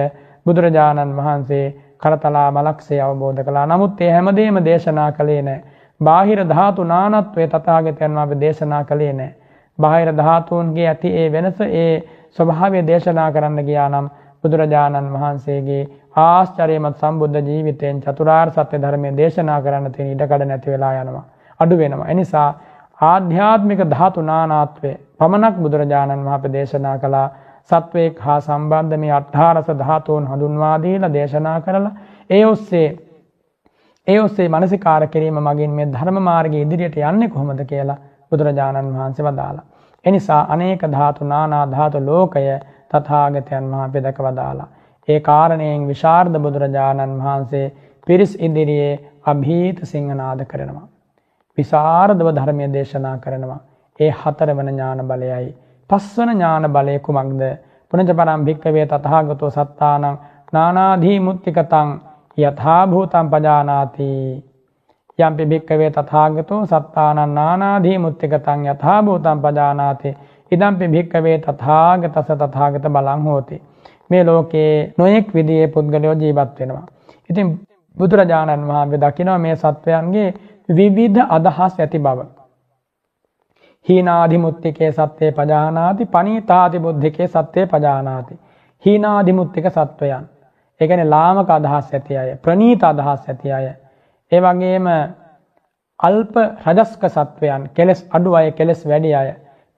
බුදුරජාණන් වහන්සේ කරතලා මලක්සේ අවබෝධ කළා. නමුත් ඒ හැමදේම දේශනා කළේ නැහැ. බාහිර ධාතු නානත්වයේ තථාගතයන් වහන්සේ දේශනා කළේ නැහැ. බාහිර ධාතුන්ගේ ඇති ඒ වෙනස ඒ ස්වභාවය දේශනා කරන්න ගියා නම් බුදුරජාණන් වහන්සේගේ ආශ්චර්යමත් සම්බුද්ධ ජීවිතයෙන් චතුරාර්ය සත්‍ය ධර්මයේ දේශනා කරන්න තියෙන ඉඩකඩ නැති වෙලා යනවා. අඩු වෙනවා. එනිසා ආධ්‍යාත්මික ධාතු නානාත්වේ පමණක් බුදුරජාණන් වහන්සේ දේශනා කළා සත්වේක් හා සම්බන්ධ මේ අට්ඨාරස ධාතුන් හඳුන්වා දීලා දේශනා කරලා ඒ ඔස්සේ ඒ ඔස්සේ මානසිකාර කිරීම මගින් මේ ධර්ම මාර්ගයේ ඉදිරියට යන්නේ කොහොමද කියලා බුදුරජාණන් වහන්සේ වදාලා. එනිසා අනේක ධාතු නානා ධාතු ලෝකය තථාගතයන් වහන්සේ දක්වදාලා. ඒ කාරණයෙන් විශාරද බුදුරජාණන් වහන්සේ පිරිස් ඉදිරියේ અભීත සිංහනාද කරනවා. විසාරදව ධර්මය දේශනා කරනවා. ඒ හතරවන ඥාන බලයයි. පස්වන ඥාන බලය කුමක්ද? පුනජ පරම් භික්කවේ තථාගතෝ සත්තානං නානාදී මුත්තිකතං යථා භූතං පජානාති. යම්පි භික්කවේ තථාගතෝ සත්තානං නානාදී මුත්තිකතං යථා භූතං පජානාති. ඉදම්පි භික්කවේ තථාගතස තථාගත බලං හෝති. මේ ලෝකේ නොයෙක් විදිහේ පුද්ගලයෝ ජීවත් වෙනවා. ඉතින් බුදුරජාණන් වහන්සේ දකිනවා මේ සත්වයන්ගේ විවිධ අදහස් ඇති බව. හීනාධිමුත්තිකේ සත්‍යය පජානාති පනීතාති බුද්ධිකේ සත්‍යය පජානාති. හීනාධිමුත්තික සත්වයන්. එකන ලාමක අදහස් ඇති අය ප්‍රනීත අදහස් ඇති අය. ඒවගේම අල්ප රජස්ක සත්වයන් කෙලෙස් අඩු අය කෙලෙස් වැඩි අය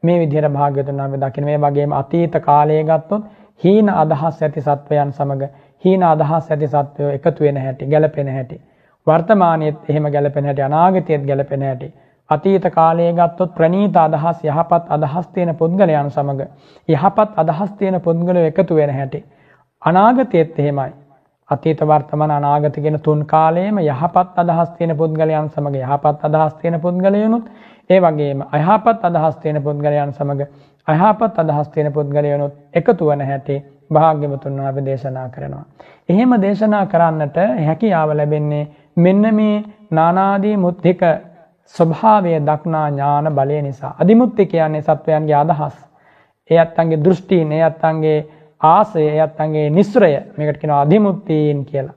මේ විදිර භාගතුනාව දකින මේ වගේම අතීත කාලය ගත්තොත් හීන අදහස් ඇති සත්වයන් සමඟ හීන අදහස් ඇති සත්වයෝ එකතුවෙන හැටි ගැලපෙන හැටි. වර්තමානයේත් එහෙම ගැලපෙන හැටි අනාගතයේත් ගැලපෙන හැටි අතීත කාලයේ ගත්තොත් ප්‍රනීත අදහස් යහපත් අදහස් තියෙන පුද්ගලයන් සමග යහපත් අදහස් තියෙන පුද්ගලයෝ එකතු වෙන හැටි අනාගතයේත් එහෙමයි අතීත වර්තමාන අනාගත කියන තුන් කාලයේම යහපත් අදහස් තියෙන පුද්ගලයන් සමග යහපත් අදහස් තියෙන පුද්ගලයනුත් ඒ වගේම අයහපත් අදහස් තියෙන පුද්ගලයන් සමග අයහපත් අදහස් තියෙන පුද්ගලයනුත් එකතු වෙන හැටි භාග්‍යවතුන් වහන්සේ දේශනා කරනවා. එහෙම දේශනා කරන්නට හැකියාව ලැබෙන්නේ මෙන්න මේ නානාදී මුත්තික ස්වභාවය දක්නා ඥාන බලය නිසා. අධිමුත්ති කියන්නේ සත්වයන්ගේ අදහස්. ඒ අත්තන්ගේ දෘෂ්ටීන් ඒ අත්තන්ගේ ආසය ඒ අත්තන්ගේ නිස්රය මේකට කියනවා අධිමුත්තීන් කියලා.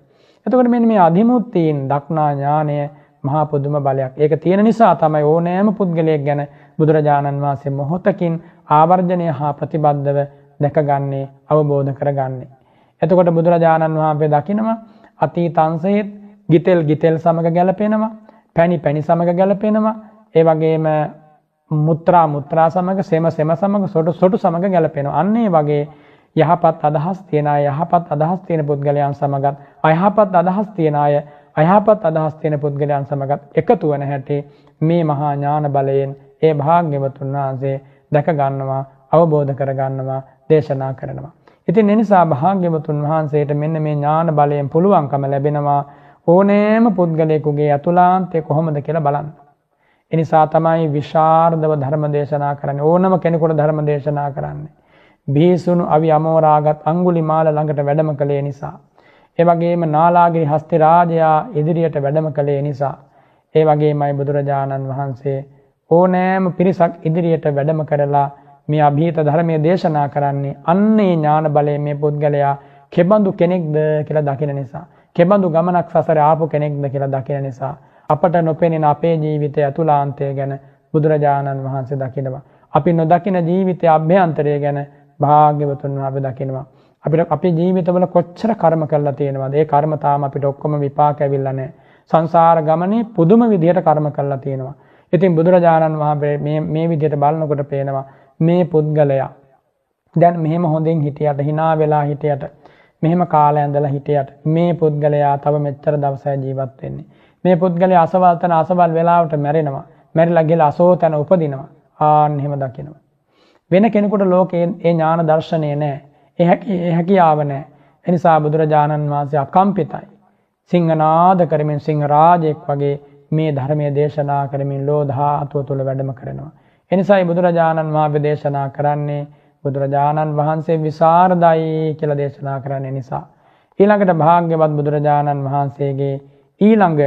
එතකොට මෙන්න මේ අධිමුත්තීන් දක්නා ඥානය මහා පුදුම බලයක්. ඒක තියෙන නිසා තමයි ඕනෑම පුද්ගලයෙක් ගැන බුදුරජාණන් වහන්සේ මොහොතකින් ආවර්ජනය හා ප්‍රතිබද්ධව දැකගන්නේ අවබෝධ කරගන්නේ. එතකොට බුදුරජාණන් වහන්සේ දකිනවා අතීතංසෙත් ගිතෙල් ගිතෙල් සමඟ ගැලපෙනවා පැණි පැණි සමඟ ගැලපෙනවා ඒ වගේම මුත්‍රා මුත්‍රා සමඟ සෙම සෙම සමඟ සොට සොටු සමඟ ගැලපෙන අන්නේ වගේ යහපත් අදහස් තියෙන යහපත් අදහස් තියෙන පුද්ගලයන් සමඟත් අයහපත් අදහස් තියෙන අය අයහපත් අදහස් තියෙන පුද්ගලයන් සමඟත් එකතු වන හැටි මේ මහා ඥාන බලයෙන් ඒ භාග්‍යවතුන් වහන්සේ දැකගන්නවා අවබෝධ කරගන්නවා දේශනා කරනවා. ඉතින් එනිසා භාග්‍යවතුන් වහන්සේට මෙන්න මේ ඥාන බලයෙන් පුළුවන්කම ලැබෙනවා ඕනෑම පුද්ගලයකුගේ ඇතුලාන්තය කොහොමද කියලා බලන්න. එනිසා තමයි විශාර්ධව ධර්ම දේශනා කරන්න ඕනම කෙනෙකුට ධර්ම දේශනා කරන්නේ. බිහිසුණු අවි අමෝරාගත් අංගුලි මාල ළඟට වැඩම කළේ නිසා. ඒවගේම නාලාගේ හස්තිරාජයා ඉදිරියට වැඩම කළේ නිසා. ඒ වගේමයි බුදුරජාණන් වහන්සේ ඕනෑම පිරිසක් ඉදිරියට වැඩම කරලා මේ අභීත ධර්මය දේශනා කරන්නේ අන්නේ ඥාන බලය මේ පුද්ගලයා කෙබඳු කෙනෙක්ද කියලා දකින නිසා. කෙබඳු ගමනක් සසර ආපු කෙනෙක්ද කියලා දකින නිසා අපට නොපෙනෙන අපේ ජීවිතය ඇතුලාන්තය ගැන බුදුරජාණන් වහන්සේ දකිනවා. අපි නොදකින ජීවිතය අභ්‍යන්තරය ගැන භාග්‍යවතුන් අප දකිනවා. අපිට අපි ජීවිතවල කොච්චර කර්ම කරලා තියෙනවාද ඒ කර්මතාම අපිට ඔක්කොම විපාක ඇවිල්ලනෑ. සංසාර ගමනේ පුදුම විදිහට කර්ම කරලා තියෙනවා. ඉතින් බුදුරජාණන් වහන්සේ මේ විදිහට බලනකොට පේනවා මේ පුද්ගලයා දැන් මෙහෙම හොඳින් හිටියට hina වෙලා හිටියට මෙහෙම කාලය ඇඳලා හිටියට මේ පුද්ගලයා තව මෙච්චර දවසයි ජීවත් වෙන්නේ. මේ පුද්ගලයා අසවල් තන අසවල් වෙලාවට මැරෙනවා. මැරිලා ගිහලා අසෝතන උපදිනවා. ආන් එහෙම දකිනවා. වෙන කෙනෙකුට ලෝකේ ඒ ඥාන දර්ශනය නෑ. ඒ හැකි ඒ හැකියාව නෑ. ඒ නිසා බුදුරජාණන් වහන්සේ අකම්පිතයි. සිංහනාද කරමින් සිංහ රාජෙක් වගේ මේ ධර්මයේ දේශනා කරමින් ලෝධාතුව තුල වැඩම කරනවා. එනිසායි බුදුරජාණන් වහන්සේ දේශනා කරන්නේ බුදුරජාණන් වහන්සේ විසරදයි කියලා දේශනා කරන්නේ නිසා ඊළඟට භාග්‍යවත් බුදුරජාණන් වහන්සේගේ ඊළඟ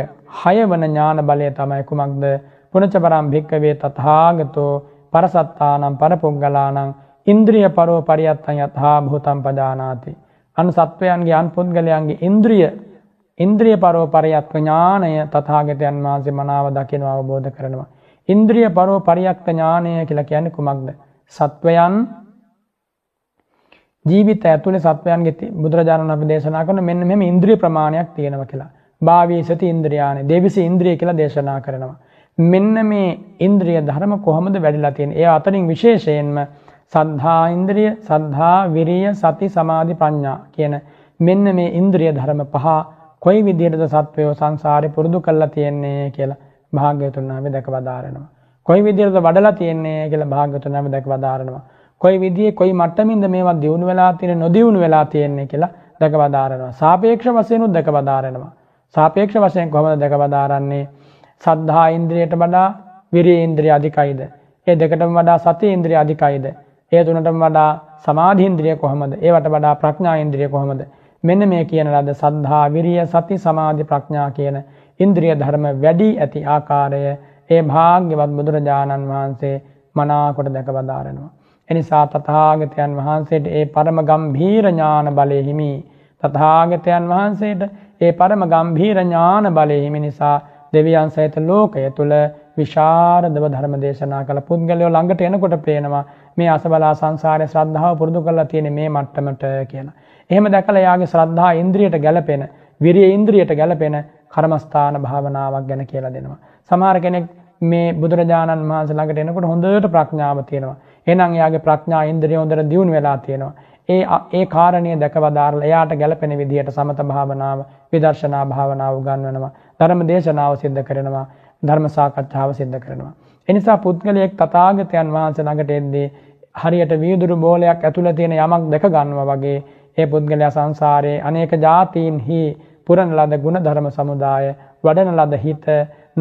6 වන ඥාන බලය තමයි කුමක්ද පුනච පරම් භික්කවේ තථාගතෝ පරසත්තානම් පරපුංගලානම් ඉන්ද්‍රිය පරෝ පරියත්තං යථා භූතං පජානාති අන් සත්වයන්ගේ අන් පුද්ගලයන්ගේ ඉන්ද්‍රිය ඉන්ද්‍රිය පරෝ පරියත්ව ඥානය තථාගතයන් වහන්සේ මනාව දකිනව අවබෝධ කරනවා ඉන්ද්‍රිය පරෝ පරියක්ත ඥානය කියලා කියන්නේ කුමක්ද සත්වයන් ජීවිත ඇතුලේ සත්වයන්ගේ බුදුරජාණන් අපි දේශනා කරන මෙන්න මෙහෙම ඉන්ද්‍රිය ප්‍රමාණයක් තියෙනවා කියලා. භාවීසති ඉන්ද්‍රියානේ දේවිසි ඉන්ද්‍රිය කියලා දේශනා කරනවා. මෙන්න මේ ඉන්ද්‍රිය ධර්ම කොහොමද වැඩිලා තියෙන්නේ? ඒ අතරින් විශේෂයෙන්ම සද්ධා ඉන්ද්‍රිය, සද්ධා, විරිය, සති, සමාධි, ප්‍රඥා කියන මෙන්න මේ ඉන්ද්‍රිය ධර්ම පහ කොයි විදිහටද සත්වයෝ සංසාරේ පුරුදු කරලා තියෙන්නේ කියලා භාග්‍යවතුන් වහන්සේ දැකවදාරනවා. කොයි විදිහටද වඩලා තියෙන්නේ කියලා භාග්‍යවතුන් වහන්සේ දැකවදාරනවා. කොයි විදිහේ කොයි මට්ටමින්ද මේවා දියුණු වෙලා තියෙන නොදියුණු වෙලා තියෙන්නේ කියලා දැකවදාරනවා. සාපේක්ෂ වශයෙන් උත් දැකවදාරනවා. සාපේක්ෂ වශයෙන් කොහොමද දැකවදාරන්නේ? සද්ධා ඉන්ද්‍රියට වඩා විරේ ඉන්ද්‍රිය අධිකයිද? ඒ දෙකටම වඩා සති ඉන්ද්‍රිය අධිකයිද? ඒ තුනටම වඩා සමාධි ඉන්ද්‍රිය කොහොමද? ඒවට වඩා ප්‍රඥා ඉන්ද්‍රිය කොහොමද? මෙන්න මේ කියන ලද සද්ධා විරිය සති සමාධි ප්‍රඥා කියන ඉන්ද්‍රිය ධර්ම වැඩි ඇති ආකාරය ඒ භාග්‍යවත් බුදුරජාණන් වහන්සේ මනාකොට දැකවදාරනවා. එනිසා තථාගතයන් වහන්සේට ඒ පරම ගම්භීර ඥාන බලය හිමි. තථාගතයන් වහන්සේට ඒ පරම ගම්භීර ඥාන බලය හිමි නිසා දෙවියන් සහිත ලෝකය තුල විශාරදව ධර්ම දේශනා කළ පුද්ගලයෝ ළඟට එනකොට පේනවා මේ අසබලා සංසාරය ශ්‍රද්ධාව පුරුදු කරලා තියෙන මේ මට්ටමට කියලා. එහෙම දැකලා යාගේ ශ්‍රද්ධා ඉන්ද්‍රියට ගැළපෙන, විරිය ඉන්ද්‍රියට ගැළපෙන කර්මස්ථාන භාවනාවක් ගැන කියලා දෙනවා. සමහර කෙනෙක් මේ බුදුරජාණන් වහන්සේ ළඟට එනකොට හොඳට ප්‍රඥාව තියෙනවා. එහෙනම් එයාගේ ප්‍රඥා ඉන්ද්‍රිය හොඳට දියුණු වෙලා තියෙනවා. ඒ ඒ කාරණිය දැකවදාරලා එයාට ගැළපෙන විදිහට සමත භාවනාව, විදර්ශනා භාවනාව උගන්වනවා. ධර්ම දේශනාව සිද්ධ කරනවා. ධර්ම සාකච්ඡාව සිද්ධ කරනවා. එනිසා පුද්ගලයෙක් තථාගතයන් වහන්සේ ළඟට එද්දී හරියට වීදුරු බෝලයක් ඇතුළේ තියෙන යමක් දැක ගන්නවා වගේ ඒ පුද්ගලයා සංසාරයේ අනේක જાතීන්හි පුරන ලද ගුණ ධර්ම සමුදාය වඩන ලද හිත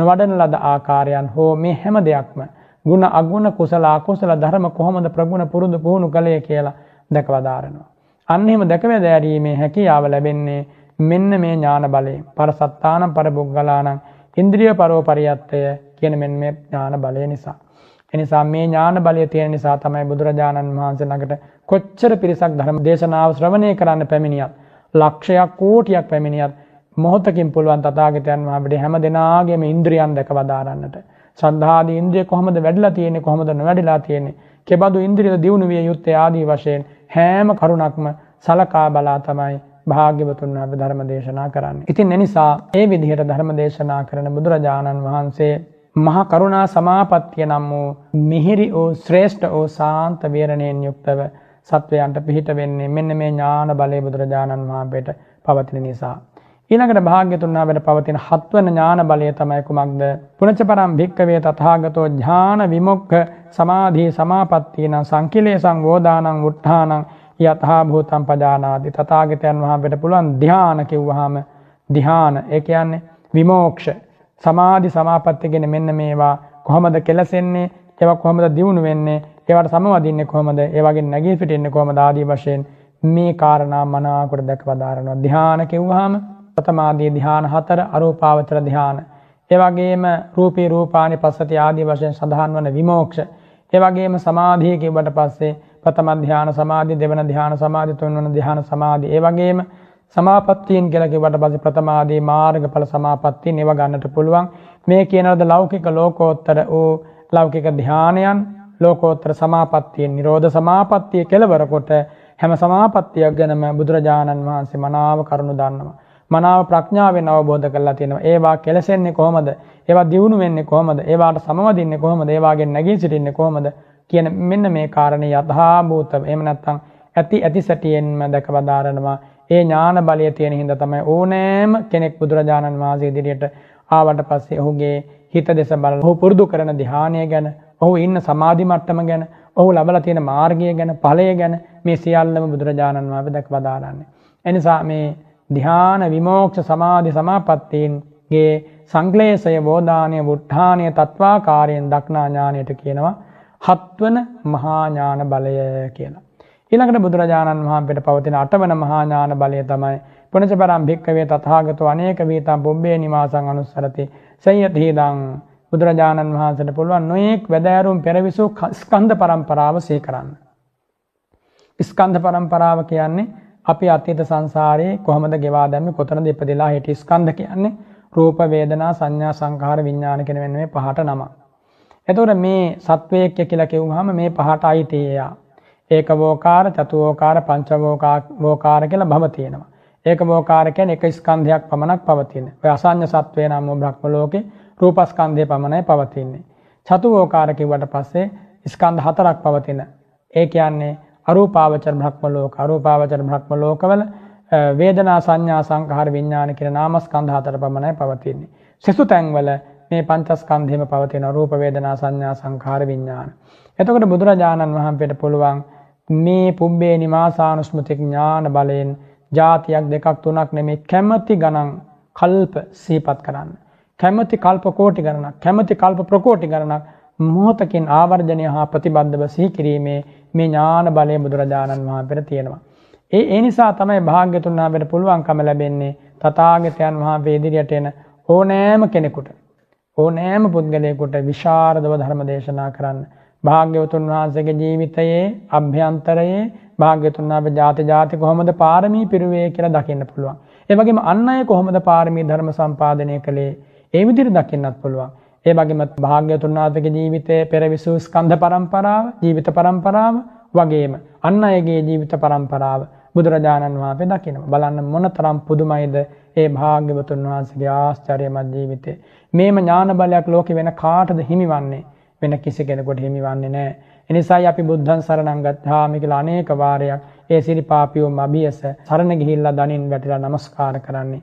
නොවඩන ලද ආකාරයන් හෝ මේ හැම දෙයක්ම ගුණ අගුණ කුසල අකුසල ධර්ම කොහොමද ප්‍රගුණ පුරුදු පුහුණු කළේ කියලා දැකලා දාරනවා. අන්න එහෙම දැකවැදෑරීමේ හැකියාව ලැබෙන්නේ මෙන්න මේ ඥාන බලේ. පරසත්තානම් පරබුග්ගලානම් ඉන්ද්‍රිය පරෝපරියත්තය කියන මෙන්න මේ ඥාන බලය නිසා. එනිසා මේ ඥාන බලය තියෙන නිසා තමයි බුදුරජාණන් වහන්සේ ළඟට කොච්චර පිරිසක් ධර්ම දේශනාව ශ්‍රවණය කරන්න පැමිණියත් ලක්ෂයක් කෝටියක් පැමිණියත් මොහොතකින් පුළුවන් තථාගතයන් වහන්සේ හැම දිනාගේම ඉන්ද්‍රියන් දැකවදාරන්නට ශ්‍රද්ධාදී ඉන්ද්‍රිය කොහොමද වැඩිලා තියෙන්නේ කොහොමද නොවැඩිලා තියෙන්නේ කෙබඳු ඉන්ද්‍රියද දියුණු විය යුත්තේ ආදී වශයෙන් හැම කරුණක්ම සලකා බලා තමයි භාග්‍යවතුන් වහන්සේ ධර්ම දේශනා කරන්නේ. ඉතින් එනිසා ඒ විදිහට ධර්ම දේශනා කරන බුදුරජාණන් වහන්සේ මහා කරුණා සමාපත්තිය නම් වූ මිහිරි වූ ශ්‍රේෂ්ඨ වූ සාන්ත වේරණයෙන් යුක්තව සත්වයන්ට පිහිට වෙන්නේ මෙන්න මේ ඥාන බලය බුදුරජාණන් වහන්සේට පවතින නිසා. ඊළඟට භාග්‍යතුන්නා වෙන පවතින හත්වන ඥාන බලය තමයි කුමක්ද? පුනච්ච පරම් භික්කවේ තථාගතෝ ඥාන විමුක්ඛ සමාධි සමාපත්තින සංකිලේසං වෝදානං උත්ථානං යතහා භූතං පජානාති තථාගතයන් වහන්සේට පුළුවන් ධ්‍යාන කිව්වහම ධ්‍යාන ඒ කියන්නේ විමෝක්ෂ සමාධි සමාපත්තිය කියන මෙන්න මේවා කොහොමද කෙලසෙන්නේ ඒවා කොහොමද දියුණු වෙන්නේ ඒවට සමවදින්නේ කොහොමද ඒ වගේ නැගී සිටින්නේ කොහොමද ආදී වශයෙන් මේ කාරණා මනාවකට දැකවදාරනවා ධ්‍යාන කිව්වහම ප්‍රථමාදී ධ්‍යාන හතර අරූපාවචර ධ්‍යාන. ඒ වගේම රූපී රූපානි පස්සති ආදී වශයෙන් සඳහන් වන විමෝක්ෂ. ඒ වගේම සමාධිය කියුවට පස්සේ ප්‍රථම ධ්‍යාන සමාධි, දෙවන ධ්‍යාන සමාධි, තුන්වන ධ්‍යාන සමාධි. ඒ වගේම සමාපත්තීන් කියලා කිව්වට පස්සේ ප්‍රථමාදී මාර්ගඵල සමාපත්තීන් ඒව ගන්නට පුළුවන්. මේ කියනවද ලෞකික ලෝකෝත්තර වූ ලෞකික ධානයන් ලෝකෝත්තර සමාපත්තීන් නිරෝධ සමාපත්තිය කෙලවර කොට හැම සමාපත්තියක් ගැනම බුදුරජාණන් වහන්සේ මනාව කරුණු දන්නවා. මනාව ප්‍රඥාවෙන් අවබෝධ කරලා තියෙනවා. ඒවා කෙලසෙන්නේ කොහොමද? ඒවා දියුණු වෙන්නේ කොහොමද? ඒවාට සමවදින්නේ කොහොමද? ඒවාගෙන් නැගී සිටින්නේ කොහොමද? කියන මෙන්න මේ කාරණේ යථාභූත එහෙම නැත්නම් ඇති ඇති සැටියෙන්ම දැකවදාරනවා. ඒ ඥාන බලය තියෙන හින්දා තමයි ඕනෑම කෙනෙක් බුදුරජාණන් වහන්සේ ඉදිරියට ආවට පස්සේ ඔහුගේ හිත දෙස බලලා ඔහු පුරුදු කරන ධානය ගැන, ඔහු ඉන්න සමාධි මට්ටම ගැන, ඔහු ලබලා තියෙන මාර්ගය ගැන, ඵලය ගැන මේ සියල්ලම බුදුරජාණන් වහන්සේ දැකවදාරන්නේ. එනිසා මේ ධ්‍යාන විමෝක්ෂ සමාධි සමාපත්තීන්ගේ සංක්ලේශය බෝධානය වුට්ඨානය තත්වාකාරයෙන් දක්නා ඥානයට කියනවා හත්වන මහා ඥාන බලය කියලා. ඊළඟට බුදුරජාණන් වහන්සේට පවතින අටවන මහා ඥාන බලය තමයි පුනච පරම් භික්කවේ තථාගතෝ අනේක වීතම් බොම්බේ නිවාසං අනුස්සරති සයතිදං බුදුරජාණන් වහන්සේට පුළුවන් නොඑක් වැදෑරුම් පෙරවිසු ස්කන්ධ පරම්පරාව සීකරන්න. ස්කන්ධ පරම්පරාව කියන්නේ අපි අතීත සංසාරයේ කොහොමද ගෙවා දැම්මේ කොතනද ඉපදෙලා හිටි ස්කන්ධ කියන්නේ රූප වේදනා සංඥා සංඛාර විඥාන කියන මෙන්න මේ පහට නම. එතකොට මේ සත්වයේක්ය කියලා කියවුවාම මේ පහට අයිති එයා. ඒකවෝකාර, චතුෝකාර, පංචවෝකාර කියලා භව තියෙනවා. ඒකවෝකාර කියන්නේ එක ස්කන්ධයක් පමණක් පවතින. ඔය අසඤ්ඤ සත්වේ නම් බ්‍රහ්ම ලෝකේ රූපස්කන්ධය පමණයි පවතින්නේ. චතුෝකාර කිව්වට පස්සේ ස්කන්ධ හතරක් පවතින. ඒ කියන්නේ අරූපාවචර බ්‍රහ්ම ලෝක අරූපාවචර බ්‍රහ්ම ලෝකවල වේදනා සංඥා සංඛාර විඥාන කියන නාමස්කන්ධ හතර පමණයි පවතින්නේ. සසු තැන්වල මේ පංචස්කන්ධයම පවතින රූප වේදනා සංඥා සංඛාර විඥාන. එතකොට බුදුරජාණන් වහන්සේට පුළුවන් මේ පුබ්බේ නිමාසානුස්මෘති ඥාන බලයෙන් જાතියක් දෙකක් තුනක් නෙමෙයි කැමැති ගණන් කල්ප සිහිපත් කරන්න. කැමැති කල්ප කෝටි ගණනක්, කැමැති කල්ප ප්‍රකෝටි ගණනක් මොහොතකින් ආවර්ජණය හා ප්‍රතිබද්ධව සිහි කිරීමේ මේ ඥාන බලය බුදුරජාණන් වහන්සේට තියෙනවා. ඒ ඒ නිසා තමයි භාග්‍යතුන් වහන්සේට පුළුවන්කම ලැබෙන්නේ තථාගතයන් වහන්සේ ඉදිරියට එන ඕනෑම කෙනෙකුට ඕනෑම පුද්ගලයෙකුට විශාරදව ධර්ම දේශනා කරන්න. භාග්‍යවතුන් වහන්සේගේ ජීවිතයේ අභ්‍යන්තරයේ භාග්‍යතුන් වහන්සේ ජාති ජාති කොහොමද පාරමී පිරුවේ කියලා දකින්න පුළුවන්. ඒ වගේම අන් අය කොහොමද පාරමී ධර්ම සම්පාදනය කළේ ඒ විදිහට දකින්නත් පුළුවන්. ඒ වගේම භාග්‍යතුන් වහන්සේගේ ජීවිතයේ පෙර විසූ ස්කන්ධ පරම්පරාව, ජීවිත පරම්පරාව වගේම අන් අයගේ ජීවිත පරම්පරාව බුදුරජාණන් වහන්සේ දකිනවා. බලන්න මොනතරම් පුදුමයිද ඒ භාග්‍යවතුන් වහන්සේගේ ආශ්චර්යමත් ජීවිතය. මේම ඥාන බලයක් ලෝකේ වෙන කාටද හිමිවන්නේ? වෙන කිසි කෙනෙකුට හිමිවන්නේ නැහැ. එනිසායි අපි බුද්ධන් සරණං ගච්ඡාමි කියලා අනේක වාරයක් ඒ සිරිපාපියෝ මබියස සරණ ගිහිල්ලා දනින් වැටිලා নমස්කාර කරන්නේ.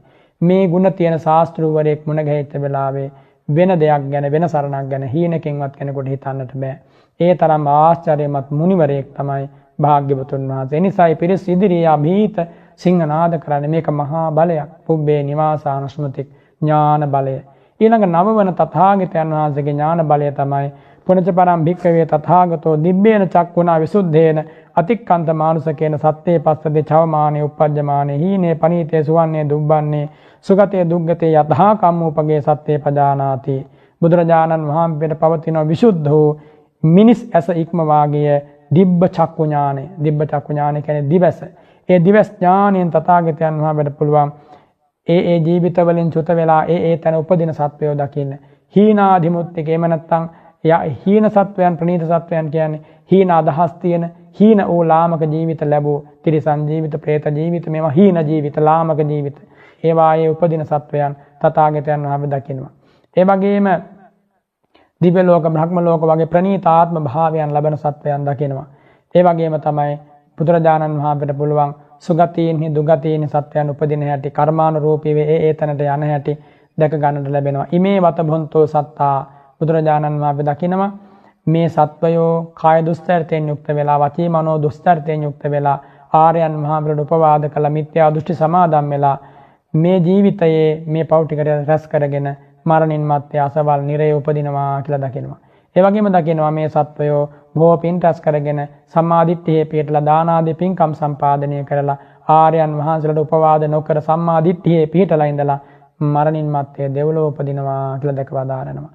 මේ ಗುಣ තියෙන ශාස්ත්‍රූවරයෙක් මුණ ගැහිච්ච වෙලාවේ වෙන දෙයක් ගැන වෙන සරණක් ගැන හීනකින්වත් කෙනෙකුට හිතන්නට බෑ. ඒ තරම් ආශ්චර්යමත් මුනිවරයෙක් තමයි භාග්‍යවතුන් වහන්සේ. එනිසායි පිරිස ඉදිරියේ අභීත සිංහනාද කරන්නේ මේක මහා බලයක්. පුබ්බේ නිවාසානුස්මතික් ඥාන බලය. ඊළඟ නවවන තථාගතයන් වහන්සේගේ ඥාන බලය තමයි පුනච පරම් භික්කවේ තථාගතෝ දිබ්බේන චක්කුණා විසුද්ධේන අතික්කන්ත මානුසකේන සත්තේ පස්සදේ චවමානේ උපජ්ජමානේ හීනේ පනීතේ සුවන්නේ දුබ්බන්නේ සුගතේ දුක්ගතේ යතහා කම්මෝපගේ සත්‍යේ පජානාති බුදුරජාණන් වහන්සේට පවතින විසුද්ධ වූ මිනිස් ඇස ඉක්මවාගිය දිබ්බ චක්කු ඥානය දිබ්බ චක්කු ඥානය කියන්නේ දිවස ඒ දිවස් ඥානයෙන් තථාගතයන් වහන්සේට පුළුවන් ඒ ඒ ජීවිතවලින් චුත වෙලා ඒ ඒ තැන උපදින සත්වයෝ දකින්න හීනාධිමුත්තික එහෙම නැත්නම් හීන සත්වයන් ප්‍රනීත සත්වයන් කියන්නේ හීන අදහස් තියෙන හීන ඕ ලාමක ජීවිත ලැබූ තිරිසන් ජීවිත, പ്രേත ජීවිත, මේවා හීන ජීවිත, ලාමක ජීවිත. ඒවායේ උපදින සත්වයන් තථාගතයන් වහන්සේ දකිනවා. ඒ වගේම දිව්‍ය ලෝක බ්‍රහ්ම ලෝක වගේ ප්‍රණීතාත්ම භාවයන් ලබන සත්වයන් දකිනවා. ඒ වගේම තමයි බුදුරජාණන් වහන්සේට පුළුවන් සුගතීන්හි දුගතීන්හි සත්වයන් උපදින හැටි කර්මානුරූපීව ඒ ඒ තැනට යන හැටි දැක ගන්නට ලැබෙනවා. ඉමේ වත බොන්තෝ සත්තා බුදුරජාණන් වහන්සේ දකිනවා මේ සත්වයෝ කාය දුස්තරයෙන් යුක්ත වෙලා වචී මනෝ දුස්තරයෙන් යුක්ත වෙලා ආර්යයන් මහා බ්‍රහ්ම උපවාද කළ මිත්‍යා දෘෂ්ටි සමාදම් වෙලා මේ ජීවිතයේ මේ පෞටිකට රැස් කරගෙන මරණින් මත්තේ අසවල් නිරේ උපදිනවා කියලා දකිනවා. ඒ වගේම දකිනවා මේ සත්වයෝ බොහෝ පින් රැස් කරගෙන සම්මාදිට්ඨියේ පිහිටලා දානාදී පින්කම් සම්පාදනය කරලා ආර්යයන් වහන්සේලාට උපවාද නොකර සම්මාදිට්ඨියේ පිහිටලා ඉඳලා මරණින් මත්තේ දෙව්ලොව උපදිනවා කියලා දක්වා දාරනවා.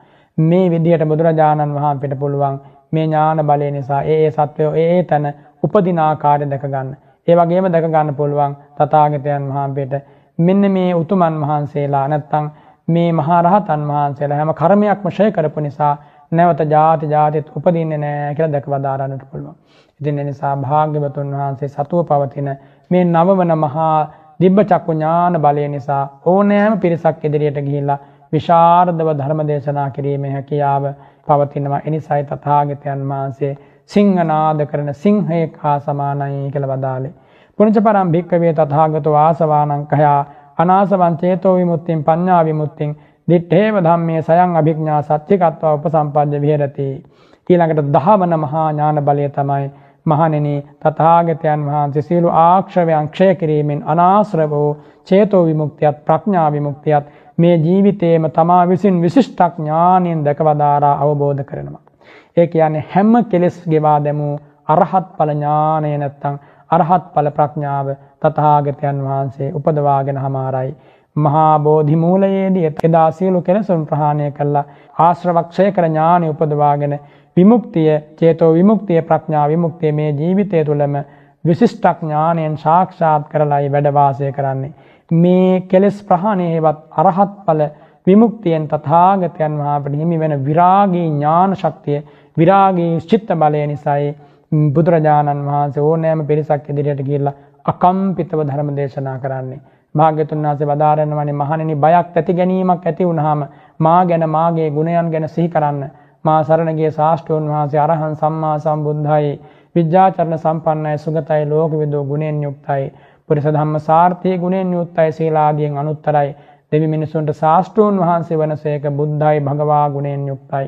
මේ විදිහට බුදුරජාණන් වහන්සේට පුළුවන් මේ ඥාන බලය නිසා ඒ ඒ සත්වයෝ ඒ ඒ තන උපදින ආකාරය දැක ගන්න. ඒ වගේම දැක ගන්න පුළුවන් තථාගතයන් වහන්සේට මෙන්න මේ උතුමන් වහන්සේලා නැත්තං මේ මහරහතන් වහන්සේලා හැම කර්මයක්ම ශය කරපු නිසා නැවත ජාති ජාතිත් උපදින්නේ නෑ කියලා දැක වදාරන්නට පුළුවන්. ඉතින් ඒ නිසා භාග්‍යවතුන් වහන්සේ සතුව පවතින මේ නවවන මහා දිබ්බ චක්කු ඥාන බලය නිසා ඕනෑම පිරිසක් ඉදිරියට ගිහිල්ලා විශාරදව ධර්ම දේශනා කිරීමේ හැකියාව පවතිනවා. එනිසායි තථාගතයන් වහන්සේ සිංහනාද කරන සිංහයේ හා සමානයි කියලා වදාළේ. පුනච පරම් භික්කවේ තථාගතෝ ආසවානං කයා අනාසවං චේතෝ විමුක්තිං පඤ්ඤා විමුක්තිං දිත්තේව ධම්මේ සයන් අභිඥා සත්‍යකත්වා උපසම්පද්ද විහෙරති ඊළඟට දහවන මහා ඥාන බලය තමයි මහණෙනි තථාගතයන් වහන්සේ සියලු ආක්ෂවයන් ක්ෂය කිරීමෙන් අනාශ්‍රව වූ චේතෝ විමුක්තියත් ප්‍රඥා විමුක්තියත් මේ ජීවිතේම තමා විසින් විශිෂ්ටක් ඥානයෙන් දැකවදාරා අවබෝධ කරනවා. ඒ කියන්නේ හැම කෙලෙස් ගෙවා දැමූ අරහත් ඵල ඥානය නැත්තම් අරහත් ඵල ප්‍රඥාව තථාගතයන් වහන්සේ උපදවාගෙන හමාරයි. මහා බෝධි මූලයේදී එදා සියලු කෙලසුන් ප්‍රහාණය කළා ආශ්‍රවක්ෂය කර ඥානෙ උපදවාගෙන විමුක්තිය චේතෝ විමුක්තිය ප්‍රඥා විමුක්තිය මේ ජීවිතය තුළම විශිෂ්ටඥානයෙන් සාක්ෂාත් කරලායි වැඩ වාසය කරන්නේ. මේ කෙලෙස් ප්‍රහාණය හේවත් අරහත් ඵල විමුක්තියෙන් තථාගතයන් වහන්සේට හිමි වෙන විරාගී ඥාන ශක්තිය විරාගී චිත්ත බලය නිසායි බුදුරජාණන් වහන්සේ ඕනෑම පිරිසක් ඉදිරියට ගිහිල්ලා අකම්පිතව ධර්ම දේශනා කරන්නේ. භාග්‍යතුන් වහන්සේ වදාරනවානේ මහණෙනි බයක් ඇති ගැනීමක් ඇති වුනහම මා ගැන මාගේ ගුණයන් ගැන සිහි කරන්න. මා සරණ ගිය ශාස්ත්‍රෝන් වහන්සේ අරහන් සම්මා සම්බුද්ධයි විද්‍යාචරණ සම්පන්නයි සුගතයි ලෝකවිදෝ ගුණෙන් යුක්තයි. පුරිස ධම්ම සාර්ථී ගුණෙන් යුක්තයි සීලාදියෙන් අනුත්තරයි. දෙවි මිනිසුන්ට ශාස්ත්‍රෝන් වහන්සේ වනසේක බුද්ධයි භගවා ගුණෙන් යුක්තයි.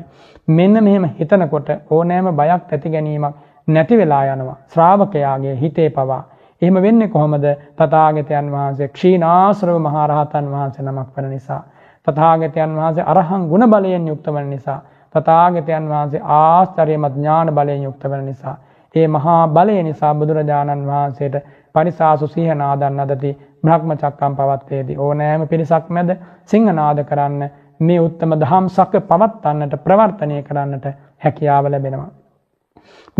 මෙන්න මෙහෙම හිතනකොට ඕනෑම බයක් ඇති ගැනීමක් නැති වෙලා යනවා ශ්‍රාවකයාගේ හිතේ පවා එහෙම වෙන්නේ කොහොමද තථාගතයන් වහන්සේ ක්ෂීනාශ්‍රව මහරහතන් වහන්සේ නමක් වෙන නිසා තථාගතයන් වහන්සේ අරහං ගුණ බලයෙන් යුක්ත වන නිසා තථාගතයන් වහන්සේ ආශ්චර්යමත් ඥාන බලයෙන් යුක්ත වන නිසා ඒ මහා බලය නිසා බුදුරජාණන් වහන්සේට පරිසාසු සිහනාදන් අදති බ්‍රහ්මචක්කම් පවත්වේදී ඕනෑම පිරිසක් මැද සිංහනාද කරන්න මේ උත්තම දහම් සක පවත්වන්නට ප්‍රවර්තනය කරන්නට හැකියාව ලැබෙනවා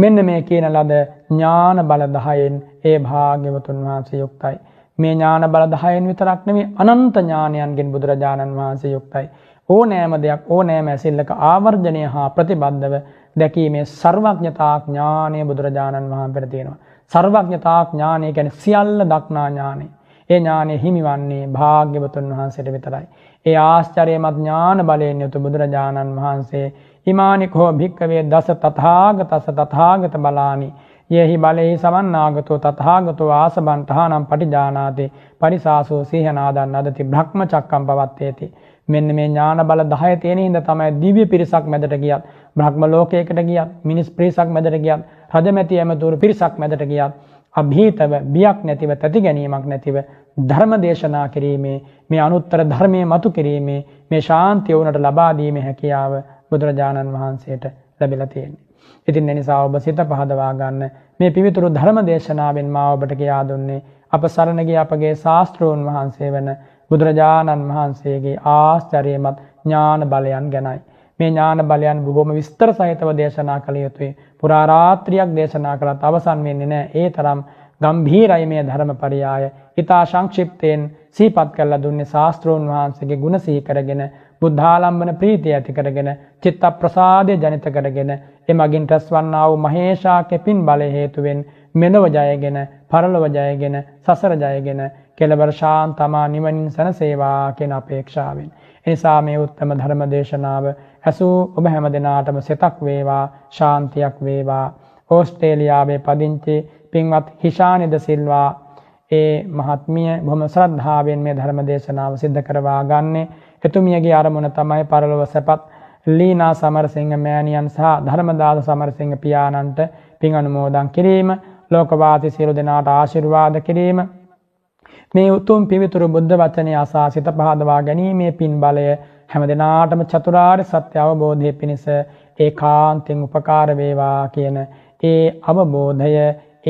මෙන්න මේ කියන ලද ඥාන බලදහයෙන් ඒ භාග්‍යවතුන් වහන්සේ යුක්තයි. මේ ඥාන බලදහයෙන් විතරක් නෙමේ අනන්ත ඥානයන්ගෙන් බුදුරජාණන් වහන්සේ යුක්තයි. ඕනෑම දෙයක් ඕනෑම ඇසිල්ලක ආවර්ජනය හා ප්‍රතිබද්ධව දැකීමේ සර්වඥතා ඥානය බුදුරජාණන් වහන්සේ තියෙනවා. සර්වඥතා ඥානය කියන්නේ සියල්ල දක්නා ඥානය. ඒ ඥානය හිමිවන්නේ භාග්‍යවතුන් වහන්සේට විතරයි. ඒ ආශ්චර්යමත් ඥාන බලයෙන් යුතු බුදුරජාණන් වහන්සේ හිමානිකෝ භික්කවේ දස තතාගතස තතාගත බලාමි. යෙහි බලෙහි සමන්නාගතෝ තතාගතෝ ආසබන්ටහනම් පටිජානාතේ පරිසාසෝ සීහනාදන් අදති බ්‍රහ්ම චක්කම් පවත්තේති. මෙන්න මේ ඥාන බල 10 තියෙන හින්දා තමයි දිව්‍ය පිරිසක් මැදට ගියත් බ්‍රහ්ම ලෝකයකට ගියත් මිනිස් පිරිසක් මැදට ගියත් රජමැති ඇමතුරු පිරිසක් මැදට ගියත් અભීතව බියක් නැතිව තැති ගැනීමක් නැතිව ධර්ම දේශනා කිරීමේ මේ අනුත්තර ධර්මයේ මතු කිරීමේ මේ ශාන්තිය උනට ලබා දීමේ හැකියාව බුදුරජාණන් වහන්සේට ලැබිලා තියෙන්නේ. ඉතින් එනිසා ඔබ සිත පහදවා ගන්න මේ පිවිතුරු ධර්ම දේශනාවෙන් මා ඔබට කියා දුන්නේ අප සරණ ගිය අපගේ ශාස්ත්‍රෝන් වහන්සේ වන බුදුරජාණන් වහන්සේගේ ආශ්චර්යමත් ඥාන බලයන් ගැනයි. මේ ඥාන බලයන් බොහොම විස්තර සහිතව දේශනා කළ යුතුයි. පුරා රාත්‍රියක් දේශනා කළත් අවසන් වෙන්නේ නැහැ. ඒ තරම් ගම්භීරයි මේ ධර්මපරියාය. ඊතා සංක්ෂිප්තයෙන් සිහිපත් කරලා දුන්නේ ශාස්ත්‍රෝන් වහන්සේගේ ගුණ සිහි කරගෙන බුද්ධාලම්බන ප්‍රීතිය ඇති කරගෙන චිත්ත ප්‍රසාදය ජනිත කරගෙන එමගින් රැස් වන්නා වූ මහේෂාක්‍ය පින් බලය හේතුවෙන් මෙලොව ජයගෙන පරලොව ජයගෙන සසර ජයගෙන කෙලවර ශාන් තමා නිවනින් සැනසේවා කියන අපේක්ෂාවෙන්. එනිසා මේ උත්තම ධර්ම දේශනාව ඇසූ ඔබ හැම දෙනාටම සෙතක් වේවා ශාන්තියක් වේවා. ඕස්ට්‍රේලියාවේ පදිංචි පින්වත් හිෂානිද සිල්වා ඒ මහත්මිය බොහොම ශ්‍රද්ධාවෙන් මේ ධර්ම දේශනාව සිද්ධ කරවා ගන්නේ එතුමියගේ අරමුණ තමයි පරලොව සැපත් ලීනා සමරසිංහ මෑණියන් සහ ධර්මදාස සමරසිංහ පියාණන්ට පින් අනුමෝදන් කිරීම ලෝකවාසී සියලු දෙනාට ආශිර්වාද කිරීම මේ උතුම් පිවිතුරු බුද්ධ වචනය අසා සිත පහදවා ගැනීමේ පින් බලය හැම දිනාටම චතුරාර්ය සත්‍ය අවබෝධය පිණිස ඒකාන්තෙන් උපකාර වේවා කියන ඒ අවබෝධය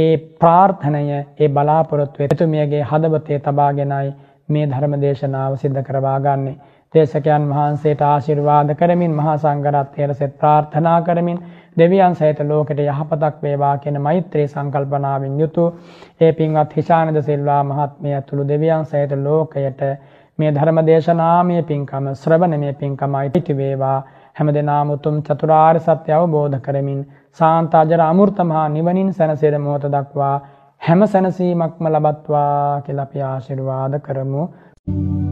ඒ ප්‍රාර්ථනය ඒ බලාපොරොත්තු එතුමියගේ හදවතේ තබාගෙනයි මේ ධර්ම දේශනාව සිද්ධ කරවා ගන්නේ. දේශකයන් වහන්සේට ආශිර්වාද කරමින් මහා සංඝරත්නයට සෙත් ප්‍රාර්ථනා කරමින් දෙවියන් සහිත ලෝකෙට යහපතක් වේවා කියන මෛත්‍රී සංකල්පනාවෙන් යුතු ඒ පින්වත් හිෂානද සිල්වා මහත්මිය ඇතුළු දෙවියන් සහිත ලෝකයට මේ ධර්ම දේශනාමය පින්කම ශ්‍රවණමය පින්කමයි පිටි වේවා හැම දෙනාම උතුම් චතුරාර්ය සත්‍ය අවබෝධ කරමින් සාන්ත අජර අමෘත මහා නිවනින් සැනසෙන මොහොත දක්වා හැම සැනසීමක්ම ලබත්වා කියලා අපි ආශිර්වාද කරමු. Thank you.